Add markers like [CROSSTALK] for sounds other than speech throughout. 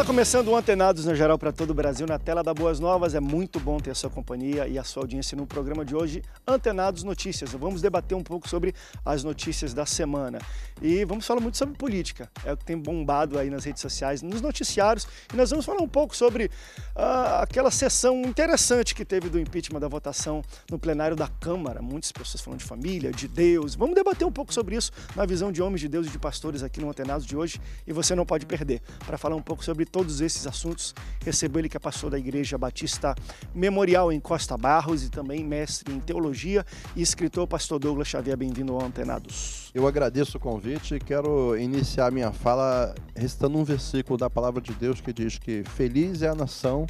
Está começando o Antenados no Geral para todo o Brasil na tela da Boas Novas. É muito bom ter a sua companhia e a sua audiência no programa de hoje, Antenados Notícias. Vamos debater um pouco sobre as notícias da semana. E vamos falar muito sobre política. É o que tem bombado aí nas redes sociais, nos noticiários. E nós vamos falar um pouco sobre uh, aquela sessão interessante que teve do impeachment da votação no plenário da Câmara. Muitas pessoas falando de família, de Deus. Vamos debater um pouco sobre isso na visão de homens de Deus e de pastores aqui no Antenados de hoje. E você não pode perder. Para falar um pouco sobre todos esses assuntos, recebo ele que é pastor da Igreja Batista Memorial em Costa Barros e também mestre em teologia e escritor, pastor Douglas Xavier. Bem-vindo ao Antenados. Eu agradeço o convite e quero iniciar minha fala recitando um versículo da palavra de Deus que diz que feliz é a nação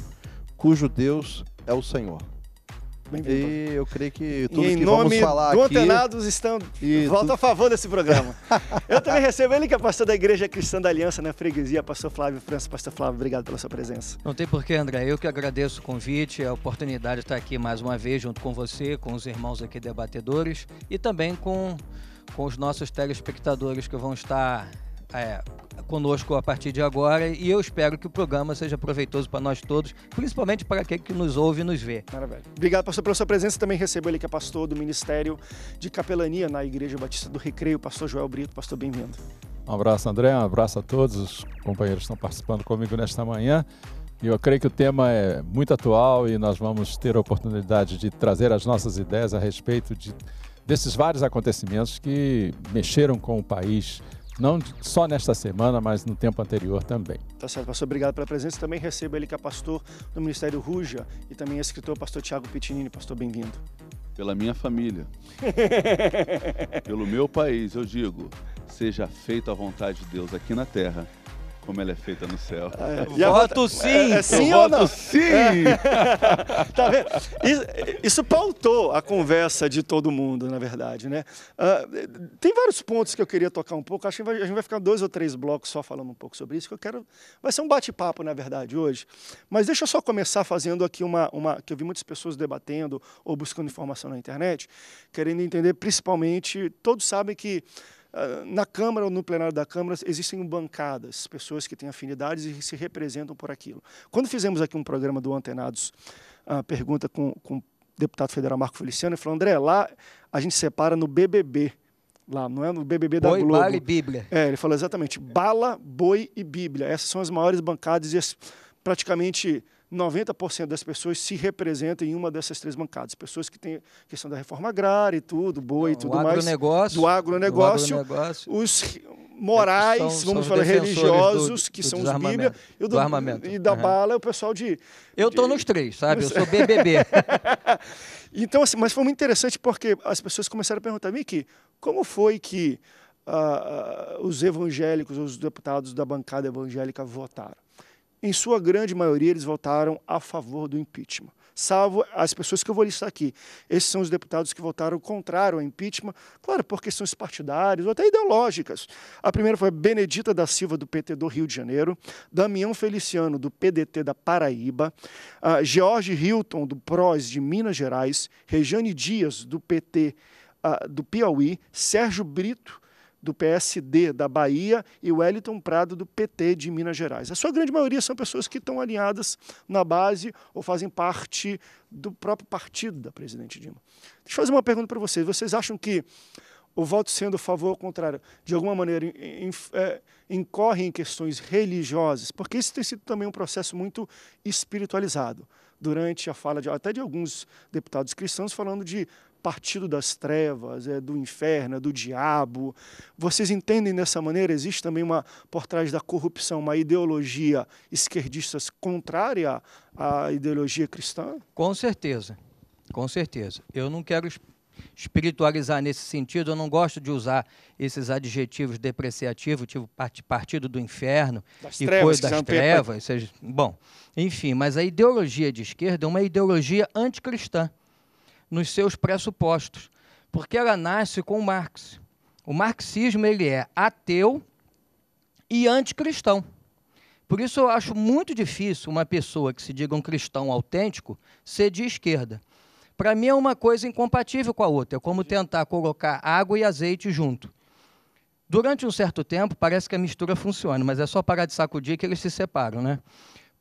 cujo Deus é o Senhor. E eu creio que tudo e em que nome vamos falar do aqui... Antenados estão de volta a favor desse programa. eu também recebo ele, que é pastor da Igreja Cristã da Aliança, na né? freguesia, pastor Flávio França. Pastor Flávio, obrigado pela sua presença. Não tem porquê, André. Eu que agradeço o convite, a oportunidade de estar aqui mais uma vez junto com você, com os irmãos aqui debatedores e também com, com os nossos telespectadores que vão estar é, conosco a partir de agora e eu espero que o programa seja proveitoso para nós todos, principalmente para aquele que nos ouve e nos vê. Maravilha. Obrigado, pastor, pela sua presença. Também recebo ele que é pastor do Ministério de Capelania na Igreja Batista do Recreio, pastor Joel Brito. Pastor, bem-vindo. Um abraço, André. Um abraço a todos os companheiros que estão participando comigo nesta manhã. E eu creio que o tema é muito atual e nós vamos ter a oportunidade de trazer as nossas ideias a respeito de, desses vários acontecimentos que mexeram com o país, não só nesta semana, mas no tempo anterior também. Tá certo, pastor, obrigado pela presença. Também recebo ele que é pastor do Ministério Ruja e também é escritor, pastor Tiago Pitinini. Pastor, bem-vindo. Pela minha família, [LAUGHS] pelo meu país, eu digo, seja feita a vontade de Deus aqui na terra como ela é feita no céu. É. voto, sim! É, é sim ou voto não? sim! É. [LAUGHS] tá vendo? Isso, isso, pautou a conversa de todo mundo, na verdade, né? Uh, tem vários pontos que eu queria tocar um pouco. Acho que a gente vai ficar dois ou três blocos só falando um pouco sobre isso, que eu quero... Vai ser um bate-papo, na verdade, hoje. Mas deixa eu só começar fazendo aqui uma, uma... que eu vi muitas pessoas debatendo ou buscando informação na internet, querendo entender, principalmente... Todos sabem que ah, na Câmara ou no plenário da Câmara existem bancadas, pessoas que têm afinidades e se representam por aquilo. Quando fizemos aqui um programa do Antenados, a ah, pergunta com, com o deputado federal Marco Feliciano, ele falou, André, lá a gente separa no BBB, lá, não é no BBB da Globo. Boi, bala e Bíblia. É, ele falou exatamente, bala, boi e Bíblia. Essas são as maiores bancadas e as, praticamente 90% das pessoas se representam em uma dessas três bancadas. Pessoas que têm questão da reforma agrária e tudo, boa e tudo mais. Agronegócio, do agronegócio. Do agronegócio. Os morais, são, vamos são falar, religiosos, do, que do são os Bíblia. e, do, do armamento. E da uhum. bala, é o pessoal de... Eu estou nos três, sabe? Eu sou BBB. [LAUGHS] [LAUGHS] então, assim, mas foi muito interessante porque as pessoas começaram a perguntar, Miki, como foi que uh, os evangélicos, os deputados da bancada evangélica votaram? em sua grande maioria, eles votaram a favor do impeachment. Salvo as pessoas que eu vou listar aqui. Esses são os deputados que votaram contrário ao impeachment, claro, por questões partidárias ou até ideológicas. A primeira foi Benedita da Silva, do PT do Rio de Janeiro, Damião Feliciano, do PDT da Paraíba, uh, ah, George Hilton, do PROS de Minas Gerais, Rejane Dias, do PT uh, ah, do Piauí, Sérgio Brito, do PSD da Bahia e Wellington Prado do PT de Minas Gerais. A sua grande maioria são pessoas que estão alinhadas na base ou fazem parte do próprio partido da presidente Dilma. Deixa eu fazer uma pergunta para vocês. Vocês acham que o voto sendo favor ou contrário, de alguma maneira, é, incorre em questões religiosas, porque isso tem sido também um processo muito espiritualizado durante a fala de, até de alguns deputados cristãos falando de partido das trevas, é do inferno, é do diabo. Vocês entendem dessa maneira? Existe também uma por trás da corrupção, uma ideologia esquerdista contrária à ideologia cristã? Com certeza. Com certeza. Eu não quero espiritualizar nesse sentido, eu não gosto de usar esses adjetivos depreciativos, tipo partido do inferno das e trevas, coisa das trevas. Seja, bom, enfim, mas a ideologia de esquerda é uma ideologia anticristã nos seus pressupostos, porque ela nasce com Marx. O marxismo ele é ateu e anticristão. Por isso eu acho muito difícil uma pessoa que se diga um cristão autêntico ser de esquerda. Para mim é uma coisa incompatível com a outra, é como tentar colocar água e azeite junto. Durante um certo tempo, parece que a mistura funciona, mas é só parar de sacudir que eles se separam, né?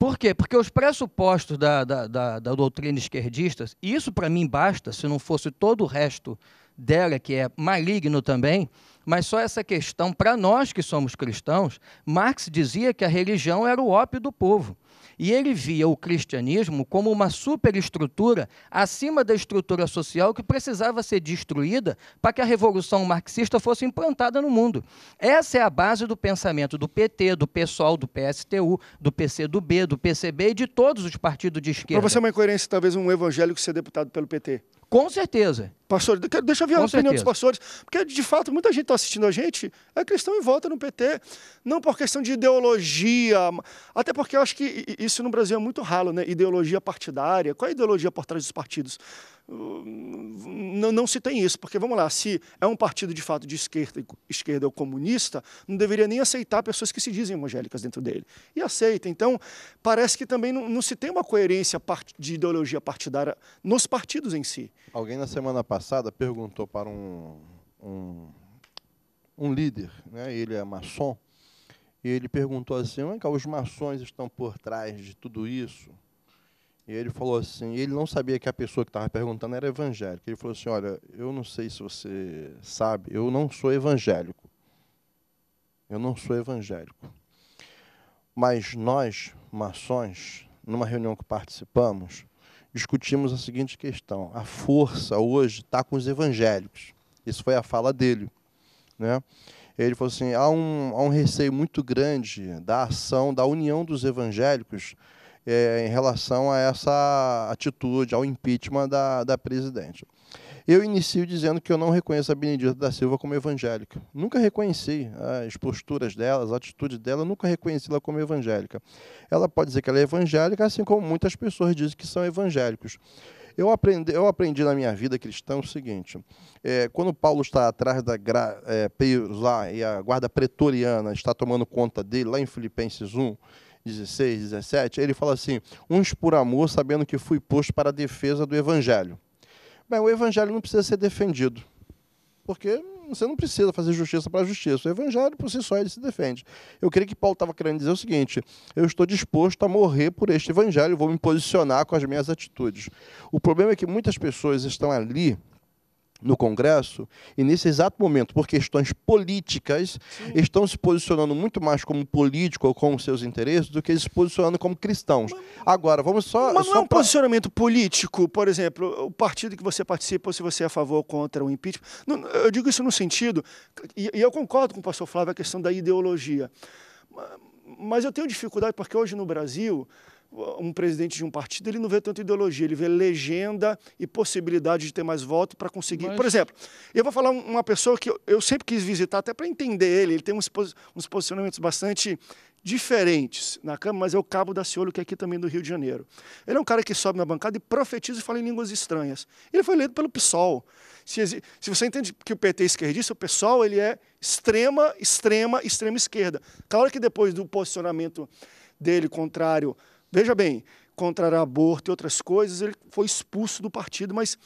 Por quê? Porque os pressupostos da, da, da, da doutrina esquerdista, isso para mim basta, se não fosse todo o resto dela, que é maligno também, mas só essa questão, para nós que somos cristãos, Marx dizia que a religião era o ópio do povo. E ele via o cristianismo como uma superestrutura acima da estrutura social que precisava ser destruída para que a revolução marxista fosse implantada no mundo. Essa é a base do pensamento do PT, do PSOL, do PSTU, do PCdoB, do PCB e de todos os partidos de esquerda. Para você é uma incoerência talvez um evangélico ser deputado pelo PT. Com certeza. Pastor, deixa eu ver a certeza. opinião dos pastores, porque de fato muita gente está assistindo a gente, é cristão e vota no PT, não por questão de ideologia, até porque eu acho que isso no Brasil é muito ralo, né? Ideologia partidária, qual é a ideologia por trás dos partidos? Hum, não, não, se tem isso, porque vamos lá, se é um partido de fato de esquerda, esquerda ou comunista, não deveria nem aceitar pessoas que se dizem evangélicas dentro dele. E aceita. Então, parece que também não, não se tem uma coerência de ideologia partidária nos partidos em si. Alguém na semana passada perguntou para um, um, um líder, né? ele é maçom, e ele perguntou assim: os maçons estão por trás de tudo isso? E ele falou assim, ele não sabia que a pessoa que estava perguntando era evangélica. Ele falou assim, olha, eu não sei se você sabe, eu não sou evangélico. Eu não sou evangélico. Mas nós, maçons, numa reunião que participamos, discutimos a seguinte questão: a força hoje está com os evangélicos. Isso foi a fala dele. Né? Ele falou assim: há um, há um receio muito grande da ação, da união dos evangélicos é, em relação a essa atitude, ao impeachment da, da presidente. Eu inicio dizendo que eu não reconheço a Benedita da Silva como evangélica. Nunca reconheci as posturas dela, as atitudes dela, nunca reconheci ela como evangélica. Ela pode dizer que ela é evangélica, assim como muitas pessoas dizem que são evangélicos. Eu aprendi, eu aprendi na minha vida cristã o seguinte: é, quando Paulo está atrás da gra, é, lá, e a guarda pretoriana está tomando conta dele, lá em Filipenses 1, 16, 17, ele fala assim: uns por amor, sabendo que fui posto para a defesa do evangelho. Bem, o evangelho não precisa ser defendido, porque você não precisa fazer justiça para a justiça. O evangelho por si só ele se defende. Eu creio que Paulo estava querendo dizer o seguinte: eu estou disposto a morrer por este evangelho, vou me posicionar com as minhas atitudes. O problema é que muitas pessoas estão ali no Congresso, e nesse exato momento, por questões políticas, Sim. estão se posicionando muito mais como político ou com seus interesses do que se posicionando como cristãos. Mas, Agora, vamos só. Mas só não é um pra... posicionamento político, por exemplo, o partido que você participa, ou se você é a favor ou contra o impeachment. Não, eu digo isso no sentido, e, e eu concordo com o pastor Flávio, a questão da ideologia. Mas eu tenho dificuldade, porque hoje no Brasil um presidente de um partido, ele não vê tanto ideologia, ele vê legenda e possibilidade de ter mais voto para conseguir. Mas... Por exemplo, eu vou falar uma pessoa que eu, sempre quis visitar, até para entender ele, ele tem uns, uns posicionamentos bastante diferentes na Câmara, mas é o Cabo da Ciolo, que é aqui também do Rio de Janeiro. Ele é um cara que sobe na bancada e profetiza e fala em línguas estranhas. Ele foi eleito pelo PSOL. Se, se você entende que o PT é esquerdista, o PSOL ele é extrema, extrema, extrema esquerda. Claro que depois do posicionamento dele contrário Veja bem, contra aborto e outras coisas, ele foi expulso do partido, mas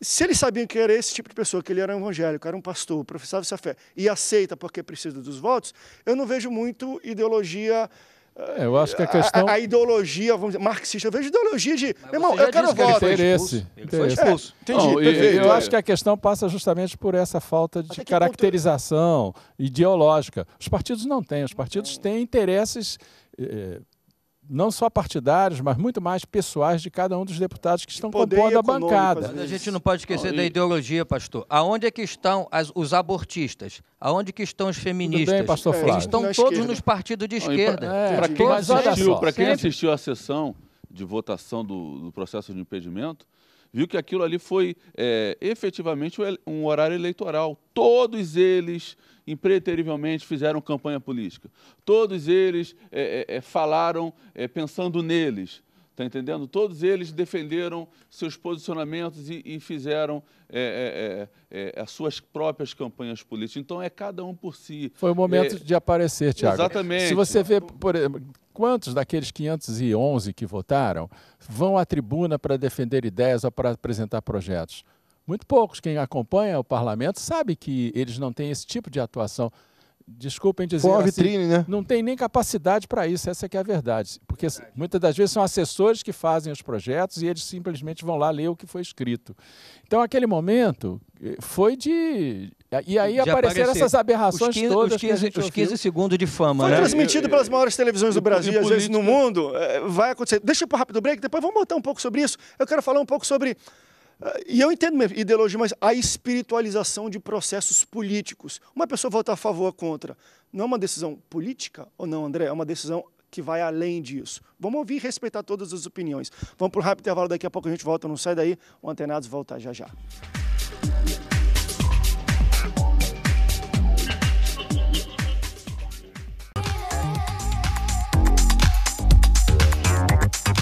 se ele sabia que era esse tipo de pessoa, que ele era um evangélico, era um pastor, professava essa fé e aceita porque precisa dos votos, eu não vejo muito ideologia. É, eu acho que a questão. A, a ideologia, vamos dizer, marxista, eu vejo ideologia de. irmão, eu quero votos Que Ele foi expulso. Ele foi expulso. É, entendi, não, perfeito, eu é. acho que a questão passa justamente por essa falta de caracterização ponto... ideológica. Os partidos não têm, os partidos têm interesses. Eh, não só partidários, mas muito mais pessoais de cada um dos deputados que estão compondo a bancada. A gente não pode esquecer não, da ideologia, pastor. Aonde é que estão as, os abortistas? Aonde que estão os feministas? Bem, pastor é, Flávio. Eles estão Na todos esquerda. nos partidos de esquerda. É, para quem, assistiu, quem assistiu à sessão de votação do, do processo de impedimento, viu que aquilo ali foi é, efetivamente um horário eleitoral. Todos eles, impreterivelmente, fizeram campanha política. Todos eles é, é, é falaram é, pensando neles. Está entendendo? Todos eles defenderam seus posicionamentos e, e fizeram é, é, é, é, as suas próprias campanhas políticas. Então é cada um por si. Foi o momento é, de aparecer, Tiago. Exatamente. Se você vê, por exemplo, quantos daqueles 511 que votaram vão à tribuna para defender ideias ou para apresentar projetos? Muito poucos. Quem acompanha o parlamento sabe que eles não têm esse tipo de atuação desculpem dizer. Assim, vitrine, assim, né? Não tem nem capacidade para isso, essa é que é a verdade. Porque verdade. muitas das vezes são assessores que fazem os projetos e eles simplesmente vão lá ler o que foi escrito. Então, aquele momento eh, foi de. E aí de apareceram aparecer. essas aberrações os 15, todas. Os 15, os 15 segundos de fama, foi né? transmitido é, pelas maiores televisões do Brasil, e, às vezes no mundo. É, vai acontecer. Deixa eu ir para rápido break, depois vamos botar um pouco sobre isso. Eu quero falar um pouco sobre e eu entendo mesmo, ideologia, mas a espiritualização de processos políticos. Uma pessoa votar a favor ou contra, não é uma decisão política ou não, André? É uma decisão que vai além disso. Vamos ouvir e respeitar todas as opiniões. Vamos para o rápido intervalo, daqui a pouco a gente volta, não sai daí. O Antenados volta já já.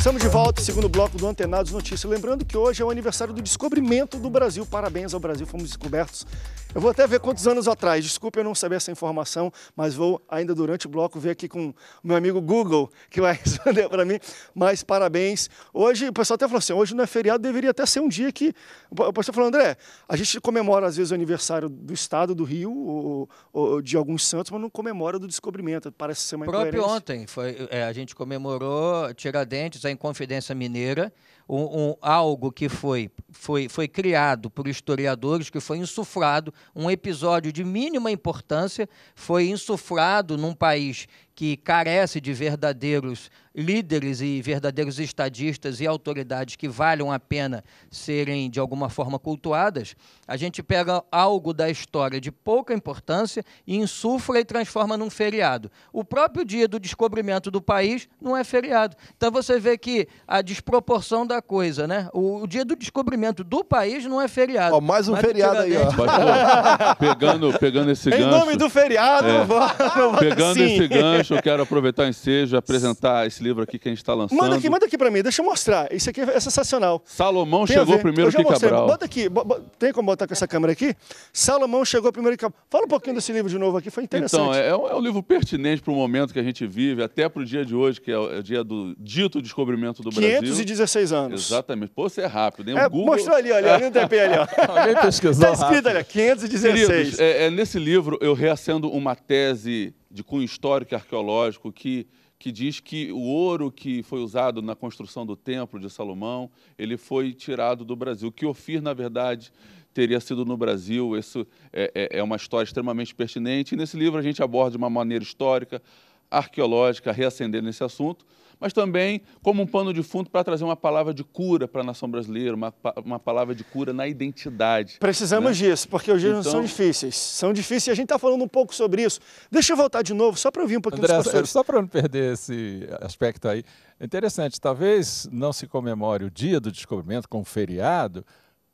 Estamos de volta, segundo bloco do Antenados Notícias. Lembrando que hoje é o aniversário do descobrimento do Brasil. Parabéns ao Brasil, fomos descobertos. Eu vou até ver quantos anos atrás, desculpe eu não saber essa informação, mas vou ainda durante o bloco ver aqui com o meu amigo Google, que vai [LAUGHS] responder para mim. Mas parabéns. Hoje, o pessoal até falou assim, hoje não é feriado, deveria até ser um dia que... O pessoal falou, André, a gente comemora às vezes o aniversário do Estado do Rio ou, ou de alguns santos, mas não comemora do descobrimento, parece ser uma Próprio ontem, foi, é, a gente comemorou Tiradentes, a em Confidência Mineira, um, um, algo que foi, foi, foi criado por historiadores, que foi insuflado, um episódio de mínima importância, foi insuflado num país que carece de verdadeiros líderes e verdadeiros estadistas e autoridades que valham a pena serem de alguma forma cultuadas, a gente pega algo da história de pouca importância e insufla e transforma num feriado. O próprio dia do descobrimento do país não é feriado. Então você vê que a desproporção da coisa, né? O, o dia do descobrimento do país não é feriado. Ó, mais um Mas feriado aí, ó. pegando, pegando esse gancho. Em nome do feriado, é, vou, vou pegando esse gancho Deixa eu quero aproveitar o ensejo e apresentar esse livro aqui que a gente está lançando. Manda aqui, manda aqui para mim, deixa eu mostrar. Isso aqui é sensacional. Salomão tem chegou primeiro que mostrei. Cabral. Bota aqui, bota, tem como botar com essa câmera aqui? Salomão chegou primeiro que Cabral. Fala um pouquinho desse livro de novo aqui, foi então, interessante. Então, é, é, é um livro pertinente para o momento que a gente vive, até para o dia de hoje, que é, é o dia do dito descobrimento do 516 Brasil. 516 anos. Exatamente. Pô, você é rápido, hein? O é, Google... Mostrou ali, olha, ali no TP ali, ó. [LAUGHS] Alguém Está escrito, rápido. olha, 516. Queridos, é, é, nesse livro eu reacendo uma tese de cunho histórico e arqueológico que, que diz que o ouro que foi usado na construção do Templo de Salomão, ele foi tirado do Brasil. Que Ofir, na verdade, teria sido no Brasil. Isso é, é, é uma história extremamente pertinente. E nesse livro a gente aborda de uma maneira histórica, arqueológica, reacendendo esse assunto mas também como um pano de fundo para trazer uma palavra de cura para a nação brasileira, uma, uma palavra de cura na identidade. Precisamos né? disso, porque os dias então... são difíceis. São difíceis e a gente está falando um pouco sobre isso. Deixa eu voltar de novo, só para ouvir um pouquinho André, dos professores. Só para não perder esse aspecto aí. É interessante, talvez não se comemore o dia do descobrimento com feriado,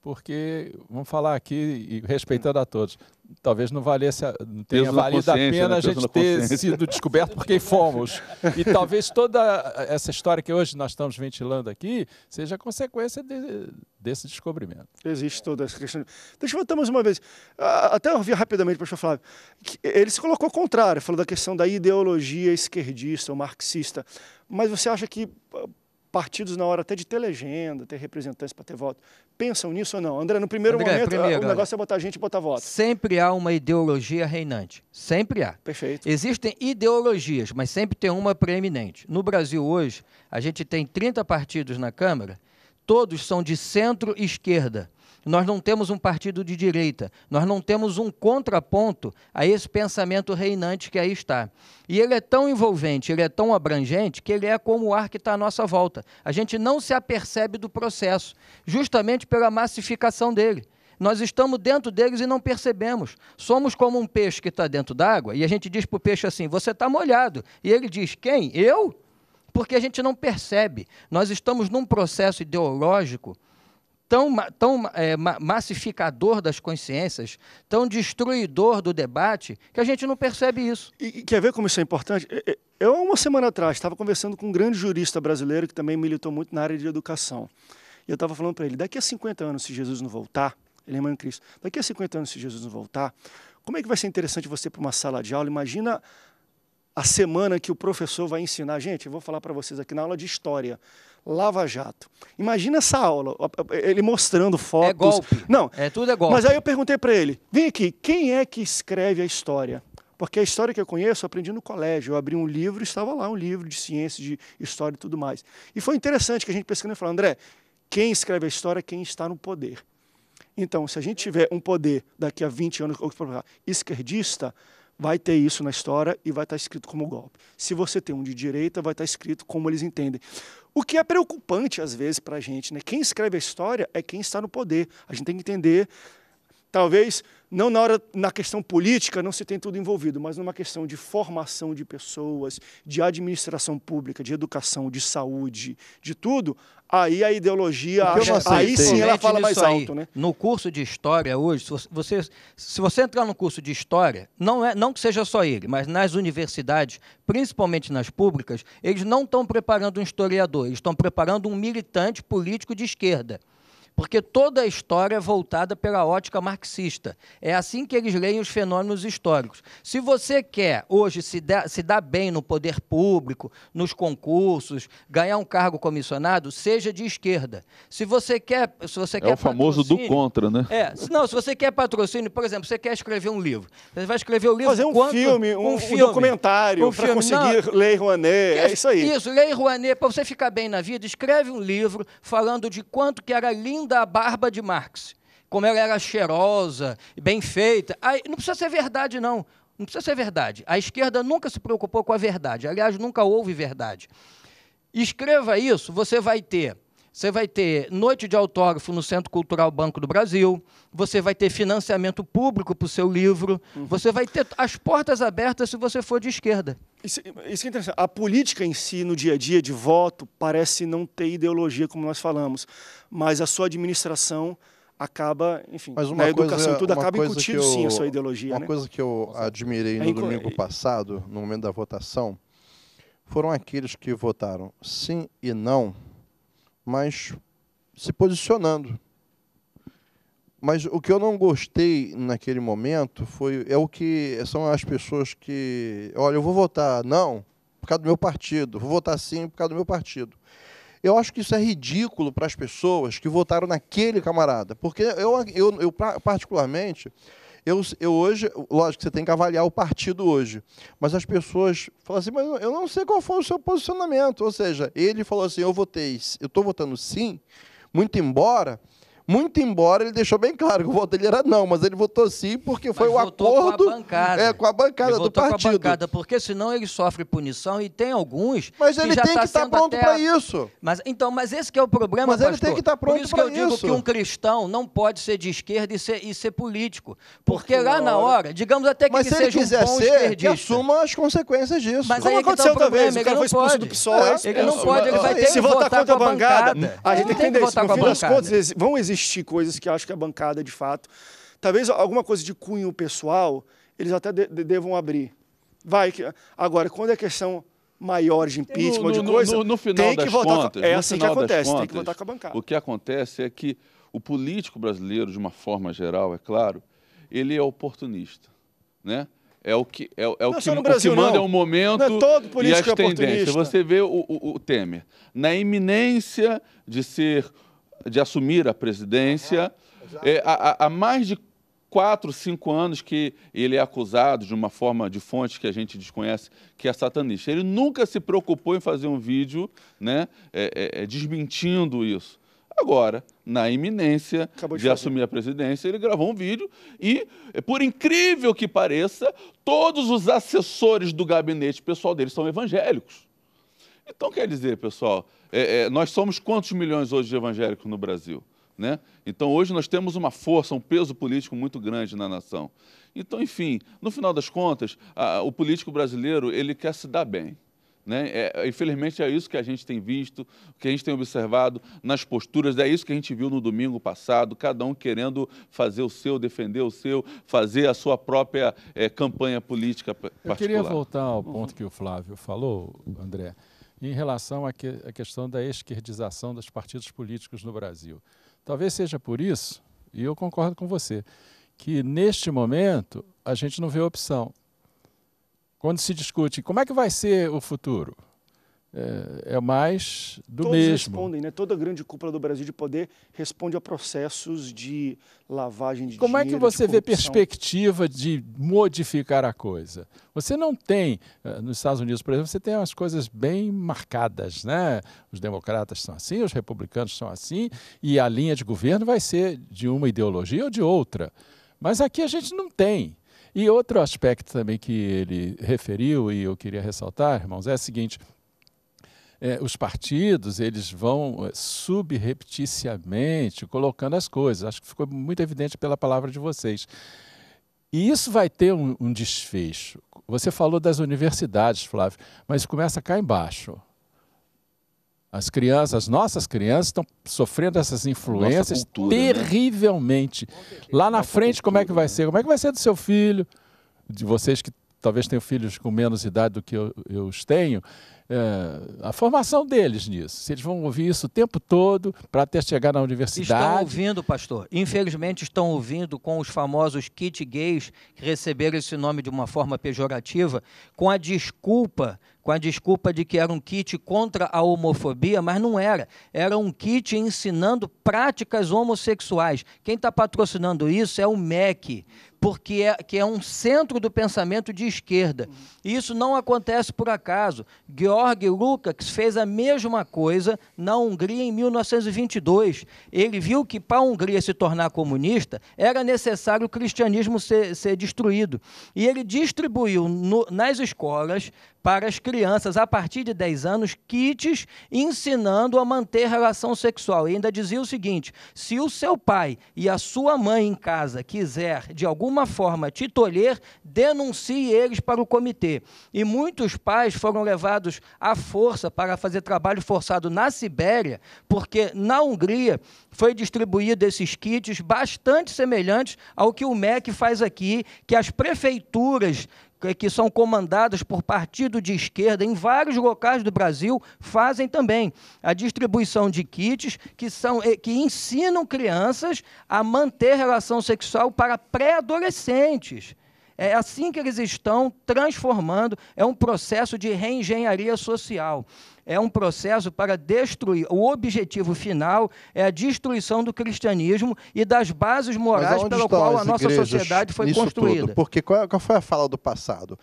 porque, vamos falar aqui, e respeitando a todos, talvez não valesse, não tenha valido a pena né? a gente ter sido descoberto por quem fomos. [LAUGHS] E talvez toda essa história que hoje nós estamos ventilando aqui seja consequência de, desse descobrimento. Existe toda essa questão. Então, deixa eu voltar mais uma vez. Ah, até ouvi rapidamente o professor Flávio. Ele se colocou ao contrário, falou da questão da ideologia esquerdista ou marxista. Mas você acha que partidos na hora até de ter legenda, ter representantes para ter voto, pensam nisso ou não? André, no primeiro André, momento, primeiro, ah, o negócio é botar gente e botar voto. Sempre há uma ideologia reinante. Sempre há. Perfeito. Existem ideologias, mas sempre tem uma preeminente. No Brasil hoje, a gente tem 30 partidos na Câmara, todos são de centro-esquerda. Nós não temos um partido de direita, nós não temos um contraponto a esse pensamento reinante que aí está. E ele é tão envolvente, ele é tão abrangente, que ele é como o ar que está à nossa volta. A gente não se apercebe do processo, justamente pela massificação dele. Nós estamos dentro deles e não percebemos. Somos como um peixe que está dentro d'água e a gente diz para o peixe assim: Você está molhado. E ele diz: Quem? Eu? Porque a gente não percebe. Nós estamos num processo ideológico tão, tão é, massificador das consciências, tão destruidor do debate, que a gente não percebe isso. E, e quer ver como isso é importante? Eu, uma semana atrás, estava conversando com um grande jurista brasileiro que também militou muito na área de educação. E eu estava falando para ele: daqui a 50 anos, se Jesus não voltar, ele é irmão em Cristo, daqui a 50 anos, se Jesus não voltar, como é que vai ser interessante você para uma sala de aula? Imagina a semana que o professor vai ensinar. Gente, eu vou falar para vocês aqui na aula de história. Lava Jato. Imagina essa aula, ele mostrando fotos. É golpe. Não. É tudo é golpe. Mas aí eu perguntei para ele: vem aqui, quem é que escreve a história? Porque a história que eu conheço, eu aprendi no colégio. Eu abri um livro, e estava lá um livro de ciência, de história e tudo mais. E foi interessante que a gente pesquisou e falou, André, quem escreve a história é quem está no poder. Então, se a gente tiver um poder daqui a 20 anos esquerdista, vai ter isso na história e vai estar escrito como golpe. Se você tem um de direita, vai estar escrito como eles entendem. O que é preocupante às vezes para a gente, né? Quem escreve a história é quem está no poder. A gente tem que entender, talvez não na, hora, na questão política, não se tem tudo envolvido, mas numa questão de formação de pessoas, de administração pública, de educação, de saúde, de tudo, aí a ideologia, acha, aí sim ela fala mais aí, alto, né? No curso de história hoje, se você, se você entrar no curso de história, não é não que seja só ele, mas nas universidades, principalmente nas públicas, eles não estão preparando um historiador, eles estão preparando um militante político de esquerda porque toda a história é voltada pela ótica marxista. É assim que eles leem os fenômenos históricos. Se você quer hoje se dar, se dar bem no poder público, nos concursos, ganhar um cargo comissionado, seja de esquerda. Se você quer, se você é quer o famoso do contra, né? É, não, se você quer patrocínio, por exemplo, você quer escrever um livro, você vai escrever o um livro fazer um quanto, filme, um, um, filme, documentário um para conseguir não, Lei Rouanet, é isso aí. Isso, Lei Rouanet, para você ficar bem na vida, escreve um livro falando de quanto que era lindo linda a barba de Marx, como ela era cheirosa, bem feita. Aí, não precisa ser verdade, não. Não precisa ser verdade. A esquerda nunca se preocupou com a verdade. Aliás, nunca houve verdade. Escreva isso, você vai ter você vai ter noite de autógrafo no Centro Cultural Banco do Brasil, você vai ter financiamento público para o seu livro, uhum. você vai ter as portas abertas se você for de esquerda. Isso, isso, é interessante. A política em si, no dia a dia de voto, parece não ter ideologia, como nós falamos, mas a sua administração acaba, enfim, mas uma na educação coisa, tudo acaba incutindo eu, sim a sua ideologia. Uma né? coisa que eu admirei no é, domingo é, passado, no momento da votação, foram aqueles que votaram sim e não mas se posicionando. Mas o que eu não gostei naquele momento foi é o que são as pessoas que, olha, eu vou votar não por causa do meu partido, vou votar sim por causa do meu partido. Eu acho que isso é ridículo para as pessoas que votaram naquele camarada, porque eu, eu, eu particularmente eu, eu hoje, lógico, você tem que avaliar o partido hoje, mas as pessoas falam assim, mas eu não sei qual foi o seu posicionamento. Ou seja, ele falou assim, eu votei, eu estou votando sim, muito embora muito embora ele deixou bem claro que o voto dele era não, mas ele votou sim porque foi o acordo com a bancada, é, com a bancada do partido. Com a bancada, porque senão ele sofre punição e tem alguns. Mas ele tem tá que estar tá pronto para isso. Mas então, mas esse é o problema. Mas pastor. ele tem que estar tá pronto para isso. Por isso que eu digo isso. que um cristão não pode ser de esquerda e ser, e ser político, porque Por lá na hora, digamos até que mas ele se ele quiser um bom ser, que assuma as consequências disso. Mas Como aí é tá aconteceu outra vez, o cara foi expulso do PSOL. Ele não é, pode, ele é, vai ter que votar contra a bancada. A gente tem que entender isso. No fim das contas, vão existir coisas que acho que a bancada, de fato. Talvez alguma coisa de cunho pessoal, eles até de, de, devam abrir. Vai que. Agora, quando é questão maior de impeachment, no, no, de coisa. No, no final tem que das votar contas, com, é assim que acontece, contas, tem que votar com a bancada. O que acontece é que o político brasileiro, de uma forma geral, é claro, ele é oportunista. Né? É o que, é, é o, que, o Brasil, que manda é não. é o momento não é todo político e as é tendências. Você vê o, o, o Temer na iminência de ser de assumir a presidência. Uhum. É, há, há, mais de quatro, cinco anos que ele é acusado de uma forma de fontes que a gente desconhece que é satanista. Ele nunca se preocupou em fazer um vídeo né, é, é, é desmentindo isso. Agora, na iminência Acabou de, de assumir a presidência, ele gravou um vídeo e, é, por incrível que pareça, todos os assessores do gabinete pessoal dele são evangélicos. Então, quer dizer, pessoal, é, é, nós somos quantos milhões hoje de evangélicos no Brasil? Né? Então, hoje nós temos uma força, um peso político muito grande na nação. Então, enfim, no final das contas, a, o político brasileiro ele quer se dar bem. Né? É, é infelizmente é isso que a gente tem visto, que a gente tem observado nas posturas, é isso que a gente viu no domingo passado, cada um querendo fazer o seu, defender o seu, fazer a sua própria é, campanha política particular. Eu queria voltar ao uhum. ponto que o Flávio falou, André em relação à, que, à questão da esquerdização dos partidos políticos no Brasil. Talvez seja por isso, e eu concordo com você, que neste momento a gente não vê opção. Quando se discute como é que vai ser o futuro, é, é mais do Todos mesmo. Todos respondem, né? Toda grande cúpula do Brasil de poder responde a processos de lavagem de Como dinheiro. Como é que você vê perspectiva de modificar a coisa? Você não tem, eh, nos Estados Unidos, por exemplo, você tem as coisas bem marcadas, né? Os democratas são assim, os republicanos são assim, e a linha de governo vai ser de uma ideologia ou de outra. Mas aqui a gente não tem. E outro aspecto também que ele referiu e eu queria ressaltar, irmãos, é o seguinte: é, os partidos eles vão é, subrepticiamente colocando as coisas. Acho que ficou muito evidente pela palavra de vocês. E isso vai ter um, um desfecho. Você falou das universidades, Flávio, mas começa cá embaixo. As crianças, as nossas crianças estão sofrendo essas influências cultura, né? terrivelmente. Né? Lá na Nossa frente, cultura, como é que vai né? ser? Como é que vai ser do seu filho, de vocês que talvez tenham filhos com menos idade do que eu, eu os tenho? é, a formação deles nisso. Se eles vão ouvir isso o tempo todo para até chegar na universidade. Estão ouvindo, pastor. Infelizmente estão ouvindo com os famosos kit gays que receberam esse nome de uma forma pejorativa, com a desculpa com a desculpa de que era um kit contra a homofobia, mas não era. Era um kit ensinando práticas homossexuais. Quem está patrocinando isso é o MEC porque é, que é um centro do pensamento de esquerda. E uhum. isso não acontece por acaso. Georg Lukács fez a mesma coisa na Hungria em 1922. Ele viu que para a Hungria se tornar comunista era necessário o cristianismo ser, ser destruído. E ele distribuiu no, nas escolas para as crianças, a partir de 10 anos, kits ensinando a manter relação sexual. E ainda dizia o seguinte: se o seu pai e a sua mãe em casa quiser, de alguma alguma forma te tolher, denuncie eles para o comitê. E muitos pais foram levados à força para fazer trabalho forçado na Sibéria, porque na Hungria foi distribuído esses kits bastante semelhantes ao que o MEC faz aqui, que as prefeituras é que são comandadas por partido de esquerda em vários locais do Brasil fazem também a distribuição de kits que são eh, que ensinam crianças a manter relação sexual para pré-adolescentes. É assim que eles estão transformando, é um processo de reengenharia social é um processo para destruir. O objetivo final é a destruição do cristianismo e das bases morais pela qual a nossa sociedade foi construída. Tudo? Porque qual, é, qual foi a fala do passado?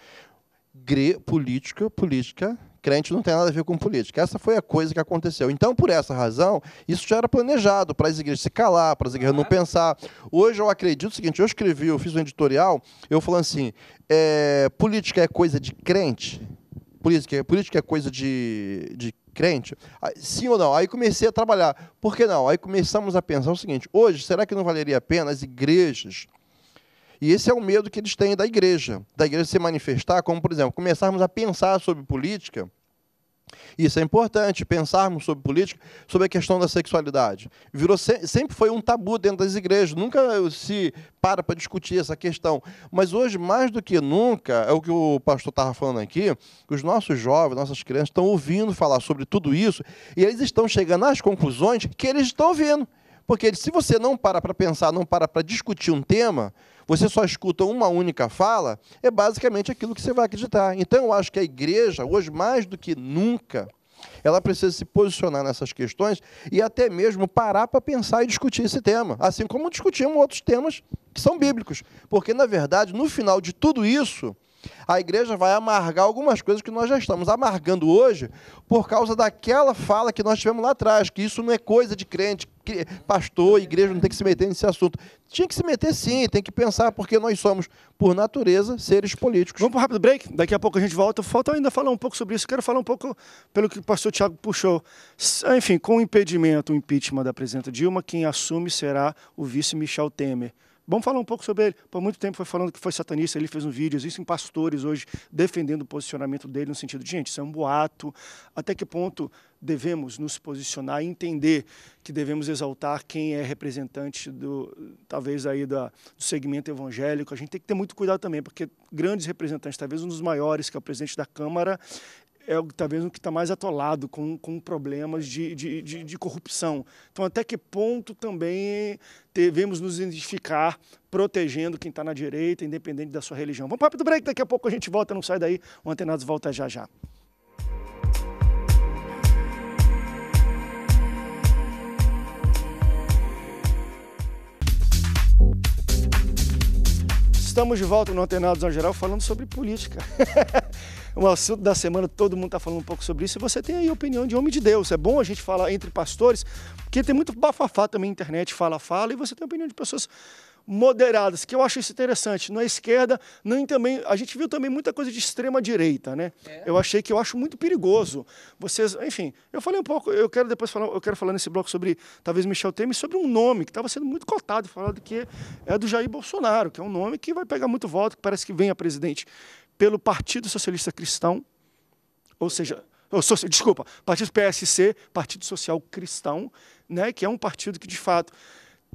Gre política, política crente não tem nada a ver com política. Essa foi a coisa que aconteceu. Então, por essa razão, isso já era planejado para as igrejas se calar, para as igrejas não pensar. Hoje eu acredito o seguinte: eu escrevi, eu fiz um editorial, eu falando assim, é, política é coisa de crente por isso que é, por isso que é coisa de, de crente? Ah, sim ou não? Aí comecei a trabalhar. Por que não? Aí começamos a pensar o seguinte: hoje, será que não valeria a pena as igrejas? E esse é o medo que eles têm da igreja, da igreja se manifestar, como, por exemplo, começarmos a pensar sobre política isso é importante, pensarmos sobre política, sobre a questão da sexualidade. Virou sempre foi um tabu dentro das igrejas, nunca se para para discutir essa questão. Mas hoje, mais do que nunca, é o que o pastor estava falando aqui, os nossos jovens, nossas crianças estão ouvindo falar sobre tudo isso e eles estão chegando às conclusões que eles estão ouvindo. Porque se você não para para pensar, não para para discutir um tema, você só escuta uma única fala, é basicamente aquilo que você vai acreditar. Então, eu acho que a igreja, hoje mais do que nunca, ela precisa se posicionar nessas questões e até mesmo parar para pensar e discutir esse tema, assim como discutimos outros temas que são bíblicos. Porque, na verdade, no final de tudo isso, a igreja vai amargar algumas coisas que nós já estamos amargando hoje por causa daquela fala que nós tivemos lá atrás, que isso não é coisa de crente, pastor, igreja não tem que se meter nesse assunto. Tinha que se meter sim, tem que pensar, porque nós somos, por natureza, seres políticos. Vamos para um rápido break, daqui a pouco a gente volta. Falta ainda falar um pouco sobre isso. Quero falar um pouco pelo que o pastor Tiago puxou. Ah, enfim, com o impedimento, o impeachment da presidenta Dilma, quem assume será o vice Michel Temer. Vamos falar um pouco sobre ele. Por muito tempo foi falando que foi satanista, ele fez um vídeo, existem pastores hoje defendendo o posicionamento dele no sentido de, gente, isso é um boato. Até que ponto devemos nos posicionar e entender que devemos exaltar quem é representante do, talvez aí da, do segmento evangélico. A gente tem que ter muito cuidado também, porque grandes representantes, talvez um dos maiores, que é o presidente da Câmara, é talvez o que está mais atolado com, com problemas de, de, de, de, corrupção. Então, até que ponto também devemos nos identificar protegendo quem está na direita, independente da sua religião. Vamos para do break, daqui a pouco a gente volta, não sai daí, o Antenados volta já já. Estamos de volta no Antenados ao Geral falando sobre política. [LAUGHS] o assunto da semana, todo mundo está falando um pouco sobre isso, e você tem aí a opinião de homem de Deus. É bom a gente falar entre pastores, porque tem muito bafafá também na internet, fala, fala, e você tem a opinião de pessoas moderadas, que eu acho isso interessante. não é esquerda, nem também. A gente viu também muita coisa de extrema direita, né? É. Eu achei que eu acho muito perigoso. Vocês, enfim, eu falei um pouco, eu quero depois falar, eu quero falar nesse bloco sobre talvez Michel Temer, sobre um nome que estava sendo muito cotado, falado que é do Jair Bolsonaro, que é um nome que vai pegar muito voto, que parece que vem a presidente pelo Partido Socialista Cristão, ou seja, oh, so, desculpa, Partido PSC, Partido Social Cristão, né, que é um partido que, de fato,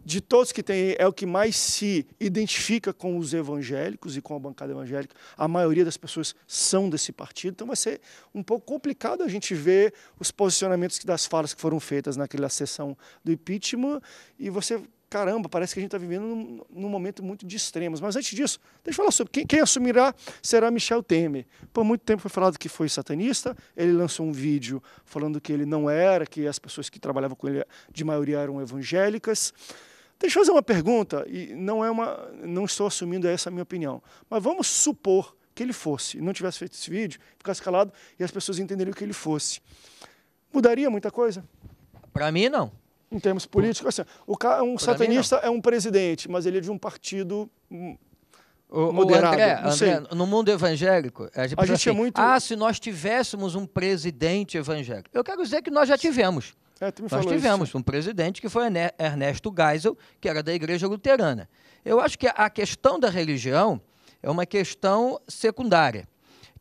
de todos que tem, é o que mais se identifica com os evangélicos e com a bancada evangélica. A maioria das pessoas são desse partido, então vai ser um pouco complicado a gente ver os posicionamentos das falas que foram feitas naquela sessão do impeachment e você caramba, parece que a gente está vivendo num, num, momento muito de extremos. Mas antes disso, deixa eu falar sobre quem, quem assumirá será Michel Temer. Por muito tempo foi falado que foi satanista, ele lançou um vídeo falando que ele não era, que as pessoas que trabalhavam com ele de maioria eram evangélicas. Deixa eu fazer uma pergunta, e não é uma, não estou assumindo essa minha opinião, mas vamos supor que ele fosse, não tivesse feito esse vídeo, ficasse calado e as pessoas entenderiam que ele fosse. Mudaria muita coisa? Para mim, não em termos políticos. Assim, o cara, um satanista é um presidente, mas ele é de um partido o, moderado. O André, André, no mundo evangélico, a gente, a gente é assim, é muito... ah, se nós tivéssemos um presidente evangélico. Eu quero dizer que nós já tivemos. É, nós tivemos isso. um presidente que foi Ernesto Geisel, que era da Igreja Luterana. Eu acho que a questão da religião é uma questão secundária.